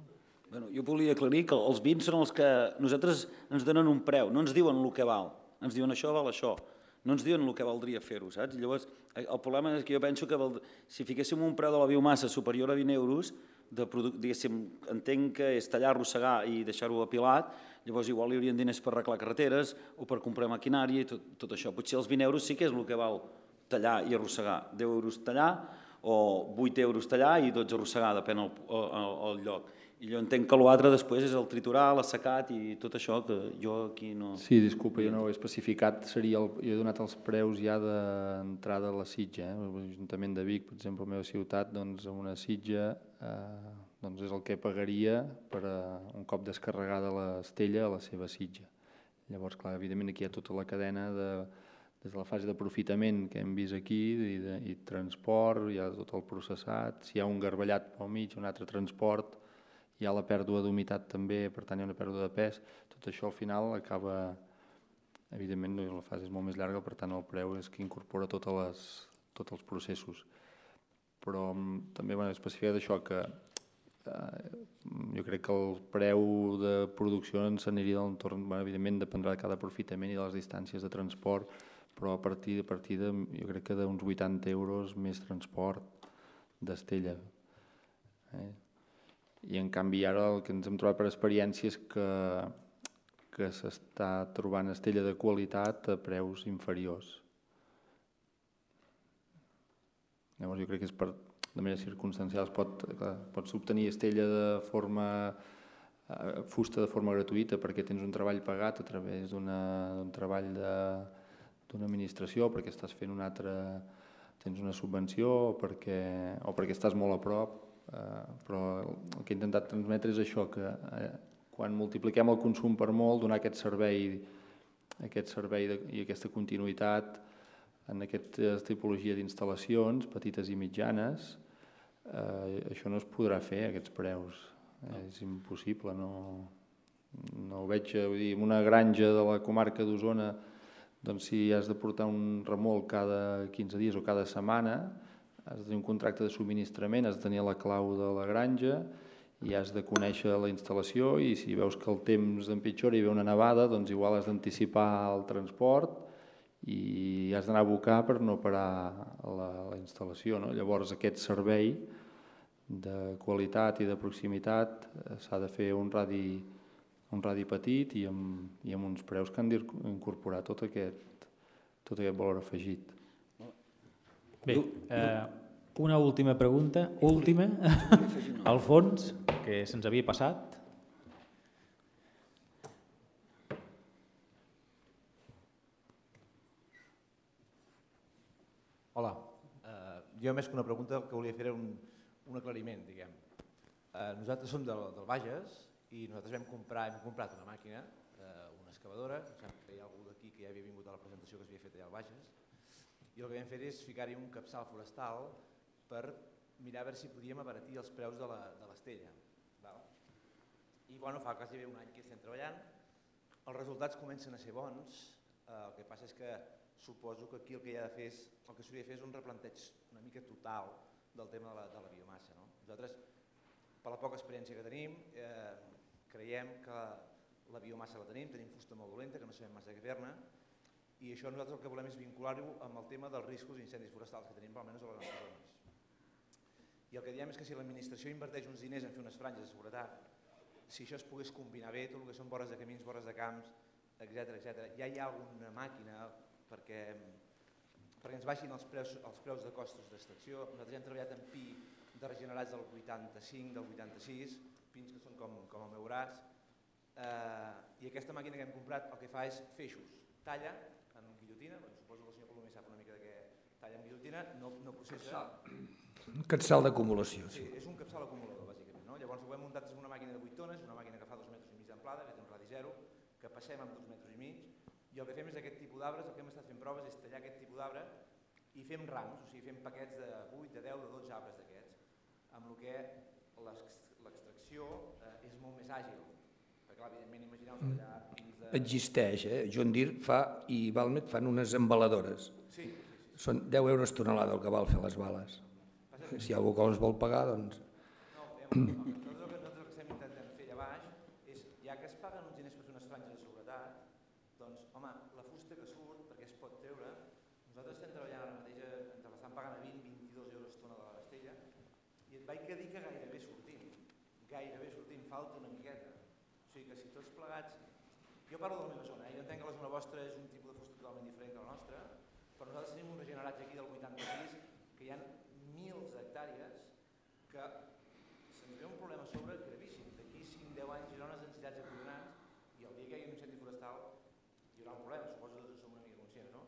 Bueno, jo volia aclarir que els 20 són els que nosaltres ens donen un preu, no ens diuen el que val, ens diuen això val això, no ens diuen el que valdria fer-ho, saps? Llavors, el problema és que jo penso que si fiquéssim un preu de la biomassa superior a 20 euros, de diguéssim, entenc que és tallar, arrossegar i deixar-ho apilat, llavors igual hi haurien diners per arreglar carreteres o per comprar maquinària i tot, tot això. Potser els 20 euros sí que és el que val tallar i arrossegar. 10 euros tallar o 8 euros tallar i 12 arrossegar, depèn el, el, el lloc. I jo entenc que l'altre després és el triturar, l'assecat i tot això, que jo aquí no... Sí, disculpa, jo no ho he especificat, seria el, jo he donat els preus ja d'entrada a la sitja, eh? l'Ajuntament de Vic, per exemple, a la meva ciutat, doncs amb una sitja eh, doncs és el que pagaria per a, eh, un cop descarregada l'estella a la seva sitja. Llavors, clar, evidentment aquí hi ha tota la cadena de, des de la fase d'aprofitament que hem vist aquí, i, de, i transport, hi ha tot el processat, si hi ha un garballat pel mig, un altre transport, hi ha la pèrdua d'humitat també, per tant hi ha una pèrdua de pes, tot això al final acaba, evidentment la fase és molt més llarga, per tant el preu és que incorpora totes les, tots els processos però mm, també bueno, especificar això que eh, jo crec que el preu de producció ens aniria del entorn, bueno, evidentment dependrà de cada aprofitament i de les distàncies de transport, però a partir, a partir de, jo crec que d'uns 80 euros més transport d'Estella. Eh? I en canvi ara el que ens hem trobat per experiències que, que s'està trobant Estella de qualitat a preus inferiors Llavors jo crec que és per, de manera circumstancial es pot, clar, pots obtenir estella de forma eh, fusta de forma gratuïta perquè tens un treball pagat a través d'un treball d'una administració, perquè estàs fent un altre tens una subvenció o perquè, o perquè estàs molt a prop, eh, però el que he intentat transmetre és això, que eh, quan multipliquem el consum per molt, donar aquest servei, aquest servei de, i aquesta continuïtat en aquesta eh, tipologia d'instal·lacions, petites i mitjanes, eh, això no es podrà fer a aquests preus. No. És impossible, no, no ho veig. Eh, vull dir, en una granja de la comarca d'Osona, doncs si has de portar un remol cada 15 dies o cada setmana, has de tenir un contracte de subministrament, has de tenir la clau de la granja i has de conèixer la instal·lació i si veus que el temps empitjora i ve una nevada, doncs igual has d'anticipar el transport, i has d'anar a abocar per no parar la, la instal·lació. No? Llavors aquest servei de qualitat i de proximitat eh, s'ha de fer un radi, un radi petit i amb, i amb uns preus que han d'incorporar tot, aquest, tot aquest valor afegit. Bé, eh, una última pregunta, última, al fons, que se'ns havia passat. Jo més que una pregunta el que volia fer era un, un aclariment, diguem. Eh, nosaltres som del, del Bages i nosaltres vam comprar, hem comprat una màquina, eh, una excavadora, que hi ha algú d'aquí que ja havia vingut a la presentació que s'havia fet allà al Bages, i el que vam fer és ficar-hi un capçal forestal per mirar a veure si podíem abaratir els preus de l'estella. I bueno, fa quasi bé un any que estem treballant, els resultats comencen a ser bons, eh, el que passa és que suposo que aquí el que hi ha de fer és, el que s'hauria de fer és un replanteig una mica total del tema de la, de la biomassa. No? Nosaltres, per la poca experiència que tenim, eh, creiem que la biomassa la tenim, tenim fusta molt dolenta, que no sabem massa què fer-ne, i això nosaltres el que volem és vincular-ho amb el tema dels riscos d'incendis forestals que tenim almenys a les nostres zones. I el que diem és que si l'administració inverteix uns diners en fer unes franges de seguretat, si això es pogués combinar bé, tot el que són vores de camins, vores de camps, etc etc, ja hi ha alguna màquina, perquè, perquè ens baixin els preus, els preus de costos d'extracció. Nosaltres hem treballat amb pi de regenerats del 85, del 86, pins que són com, com el meu braç, eh, i aquesta màquina que hem comprat el que fa és feixos, talla amb guillotina, bueno, suposo que el senyor Colomer sap una mica de què talla amb guillotina, no, no processa... Capçal. Un capçal d'acumulació. Sí, és un capçal acumulador, bàsicament. No? Llavors ho hem muntat amb una màquina de 8 tones, una màquina que fa 2 metres i mig d'amplada, que té un radi zero, que passem amb 2 metres i mig, i el que fem és aquest tipus d'arbres, el que hem estat fent proves és tallar aquest tipus d'arbre i fem rams, o sigui, fem paquets de 8, de 10, de 12 arbres d'aquests, amb el que l'extracció eh, és molt més àgil, perquè clar, evidentment imagineu-vos mm. allà... de... Existeix, eh? John Deere fa, i Valmet fan unes embaladores. Sí, sí, sí. Són 10 euros tonelada el que val fer les bales. Si algú que els vol pagar, doncs... No, gairebé sortim falta una miqueta. O sigui que si tots plegats... Jo parlo de la meva zona, eh? jo entenc que la zona vostra és un tipus de fusta totalment diferent de la nostra, però nosaltres tenim un generats aquí del 86 que hi ha mils d'hectàrees que se'ns ve un problema sobre gravíssim. D'aquí 5-10 anys hi haurà unes entitats acollonants i el dia que hi ha un incendi forestal hi haurà un problema, suposo que som una mica conscients, no?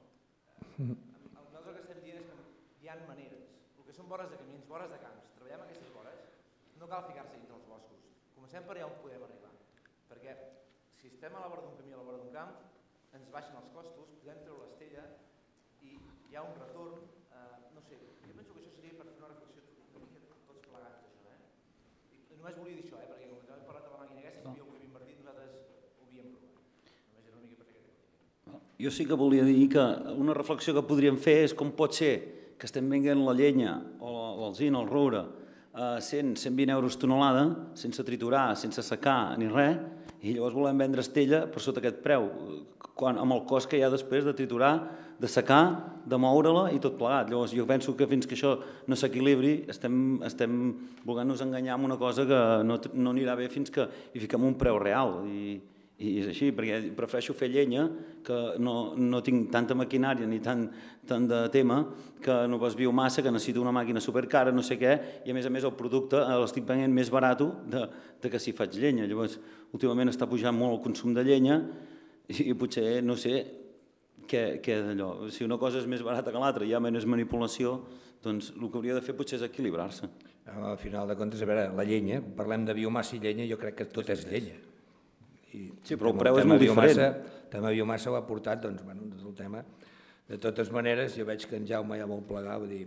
Eh, nosaltres el que estem dient és que hi ha maneres, el que són vores de camins, vores de camps, treballar amb aquestes vores, no cal ficar-se comencem per allà on podem arribar. Perquè si estem a la vora d'un camí a la vora d'un camp, ens baixen els costos, podem treure l'estella i hi ha un retorn, eh, no sé, jo penso que això seria per fer una reflexió una mica tots plegats, això, eh? I només volia dir això, eh? Perquè com hem parlat de la màquina aquesta, jo que havíem invertit, nosaltres ho havíem provat. Només era una mica per fer aquest Jo sí que volia dir que una reflexió que podríem fer és com pot ser que estem venguent la llenya o l'alzina, el roure, a 100, 120 euros tonelada, sense triturar, sense secar ni res, i llavors volem vendre estella per sota aquest preu, quan, amb el cost que hi ha després de triturar, de secar, de moure-la i tot plegat. Llavors jo penso que fins que això no s'equilibri estem, estem volent-nos enganyar amb una cosa que no, no anirà bé fins que hi fiquem un preu real. I, i és així, perquè prefereixo fer llenya, que no, no tinc tanta maquinària ni tant, tant de tema, que no pas biomassa, que necessito una màquina supercara, no sé què, i a més a més el producte eh, l'estic venent més barat de, de que si faig llenya. Llavors, últimament està pujant molt el consum de llenya i, i potser, no sé, què, què allò. Si una cosa és més barata que l'altra i hi ha menys manipulació, doncs el que hauria de fer potser és equilibrar-se. Al final de comptes, a veure, la llenya, parlem de biomassa i llenya, jo crec que tot és llenya. I sí, però el preu és molt diferent. Biomassa, el tema biomassa ho ha portat, doncs, bueno, tot el tema. De totes maneres, jo veig que en Jaume ja vol plegar, vull dir...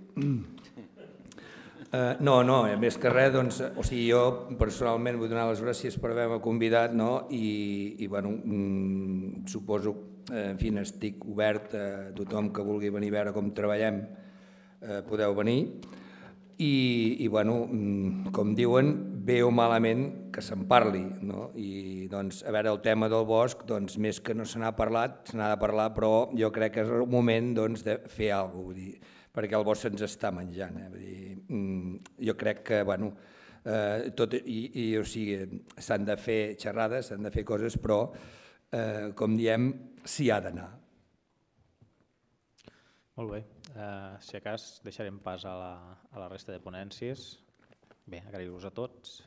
Uh, no, no, eh, més que res, doncs, o sigui, jo personalment vull donar les gràcies per haver-me convidat, no? I, i bueno, mm, suposo, eh, en fi, estic obert a tothom que vulgui venir a veure com treballem, eh, podeu venir i, i bueno, mm, com diuen, bé o malament que se'n parli. No? I doncs, a veure, el tema del bosc, doncs, més que no se n'ha parlat, se n'ha de parlar, però jo crec que és el moment doncs, de fer alguna cosa, dir, perquè el bosc se'ns està menjant. Eh? Vull dir, mm, jo crec que bueno, eh, tot, i, i, o sigui, s'han de fer xerrades, s'han de fer coses, però, eh, com diem, s'hi ha d'anar. Molt bé, Eh, si a cas deixarem pas a la, a la resta de ponències. Bé, agrair-vos a tots